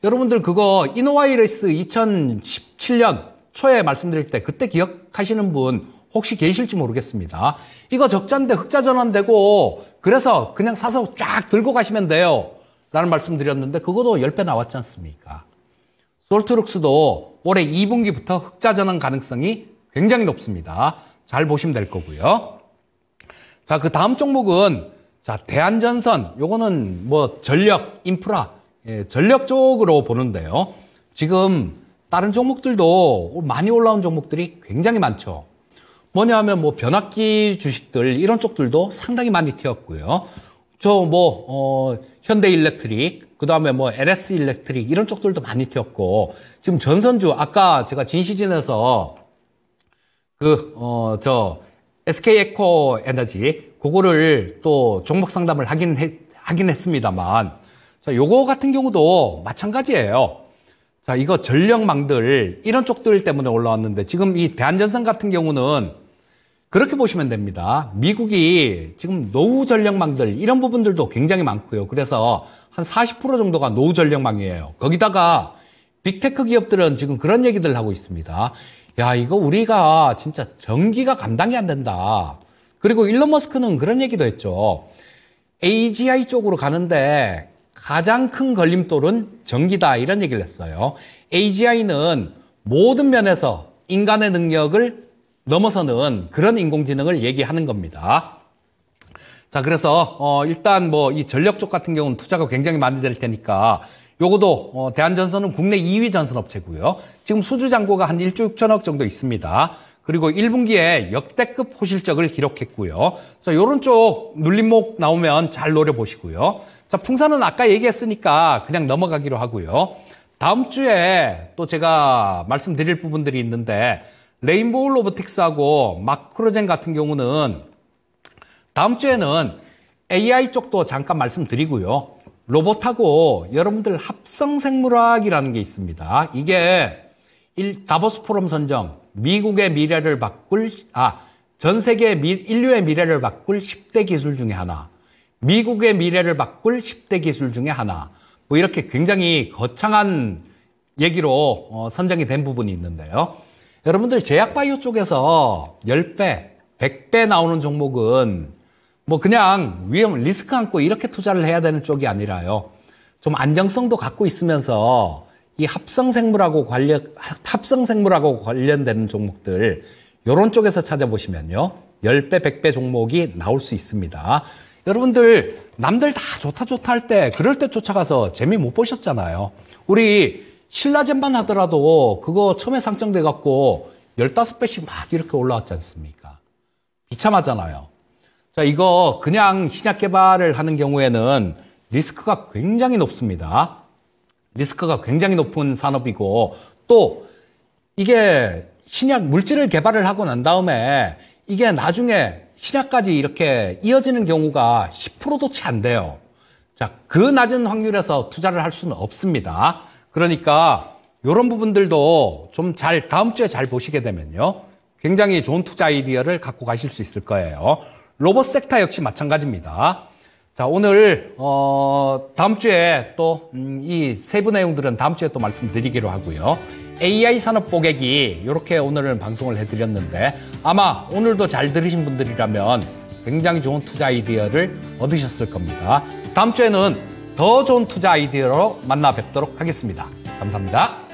여러분들 그거 이노와이레스 2017년 초에 말씀드릴 때 그때 기억하시는 분 혹시 계실지 모르겠습니다. 이거 적자인데 흑자 전환되고 그래서 그냥 사서 쫙 들고 가시면 돼요. 라는 말씀 드렸는데 그것도 10배 나왔지 않습니까? 솔트룩스도 올해 2분기부터 흑자 전환 가능성이 굉장히 높습니다. 잘 보시면 될 거고요. 자, 그 다음 종목은 자, 대한전선. 요거는 뭐 전력, 인프라, 예, 전력 쪽으로 보는데요. 지금 다른 종목들도 많이 올라온 종목들이 굉장히 많죠. 뭐냐 하면 뭐 변압기 주식들 이런 쪽들도 상당히 많이 튀었고요. 저 뭐, 어, 현대 일렉트릭, 그다음에 뭐 LS 일렉트릭 이런 쪽들도 많이 튀었고 지금 전선주 아까 제가 진시진에서 그 어 저 SK 에코 에너지 그거를 또 종목 상담을 하긴 해, 하긴 했습니다만 자 요거 같은 경우도 마찬가지예요. 자 이거 전력망들 이런 쪽들 때문에 올라왔는데 지금 이 대한전선 같은 경우는 그렇게 보시면 됩니다. 미국이 지금 노후 전력망들 이런 부분들도 굉장히 많고요. 그래서 한40% 정도가 노후 전력망이에요. 거기다가 빅테크 기업들은 지금 그런 얘기들 하고 있습니다. 야, 이거 우리가 진짜 전기가 감당이 안 된다. 그리고 일론 머스크는 그런 얘기도 했죠. AGI 쪽으로 가는데 가장 큰 걸림돌은 전기다. 이런 얘기를 했어요. AGI는 모든 면에서 인간의 능력을 넘어서는 그런 인공지능을 얘기하는 겁니다. 자, 그래서 어 일단 뭐 이 전력 쪽 같은 경우는 투자가 굉장히 많이 될 테니까 요거도 어 대한전선은 국내 2위 전선업체고요. 지금 수주 장고가한 1조 6천억 정도 있습니다. 그리고 1분기에 역대급 호실적을 기록했고요. 자, 요런 쪽 눌림목 나오면 잘 노려보시고요. 자, 풍산은 아까 얘기했으니까 그냥 넘어가기로 하고요. 다음 주에 또 제가 말씀드릴 부분들이 있는데 레인보우 로보틱스하고 마크로젠 같은 경우는 다음 주에는 AI 쪽도 잠깐 말씀드리고요. 로봇하고 여러분들 합성생물학이라는 게 있습니다. 이게 다보스 포럼 선정 미국의 미래를 바꿀 아 전 세계 미, 인류의 미래를 바꿀 10대 기술 중에 하나. 미국의 미래를 바꿀 10대 기술 중에 하나. 뭐 이렇게 굉장히 거창한 얘기로 어, 선정이 된 부분이 있는데요. 여러분들 제약바이오 쪽에서 10배, 100배 나오는 종목은 뭐 그냥 위험 리스크 안고 이렇게 투자를 해야 되는 쪽이 아니라요. 좀 안정성도 갖고 있으면서 이 합성생물하고 관련 합성생물하고 관련되는 종목들 요런 쪽에서 찾아보시면요. 10배, 100배 종목이 나올 수 있습니다. 여러분들 남들 다 좋다 좋다 할 때 그럴 때 쫓아가서 재미 못 보셨잖아요. 우리 신라젠만 하더라도 그거 처음에 상정돼 갖고 15배씩 막 이렇게 올라왔지 않습니까? 비참하잖아요. 자, 이거 그냥 신약 개발을 하는 경우에는 리스크가 굉장히 높습니다. 리스크가 굉장히 높은 산업이고 또 이게 신약 물질을 개발을 하고 난 다음에 이게 나중에 신약까지 이렇게 이어지는 경우가 10%도 채 안 돼요. 자, 그 낮은 확률에서 투자를 할 수는 없습니다. 그러니까 이런 부분들도 좀 잘 다음 주에 잘 보시게 되면요. 굉장히 좋은 투자 아이디어를 갖고 가실 수 있을 거예요. 로봇 섹터 역시 마찬가지입니다. 자, 오늘, 어, 다음 주에 또, 음, 이 세부 내용들은 다음 주에 또 말씀드리기로 하고요. AI 산업 보객이 이렇게 오늘은 방송을 해드렸는데 아마 오늘도 잘 들으신 분들이라면 굉장히 좋은 투자 아이디어를 얻으셨을 겁니다. 다음 주에는 더 좋은 투자 아이디어로 만나 뵙도록 하겠습니다. 감사합니다.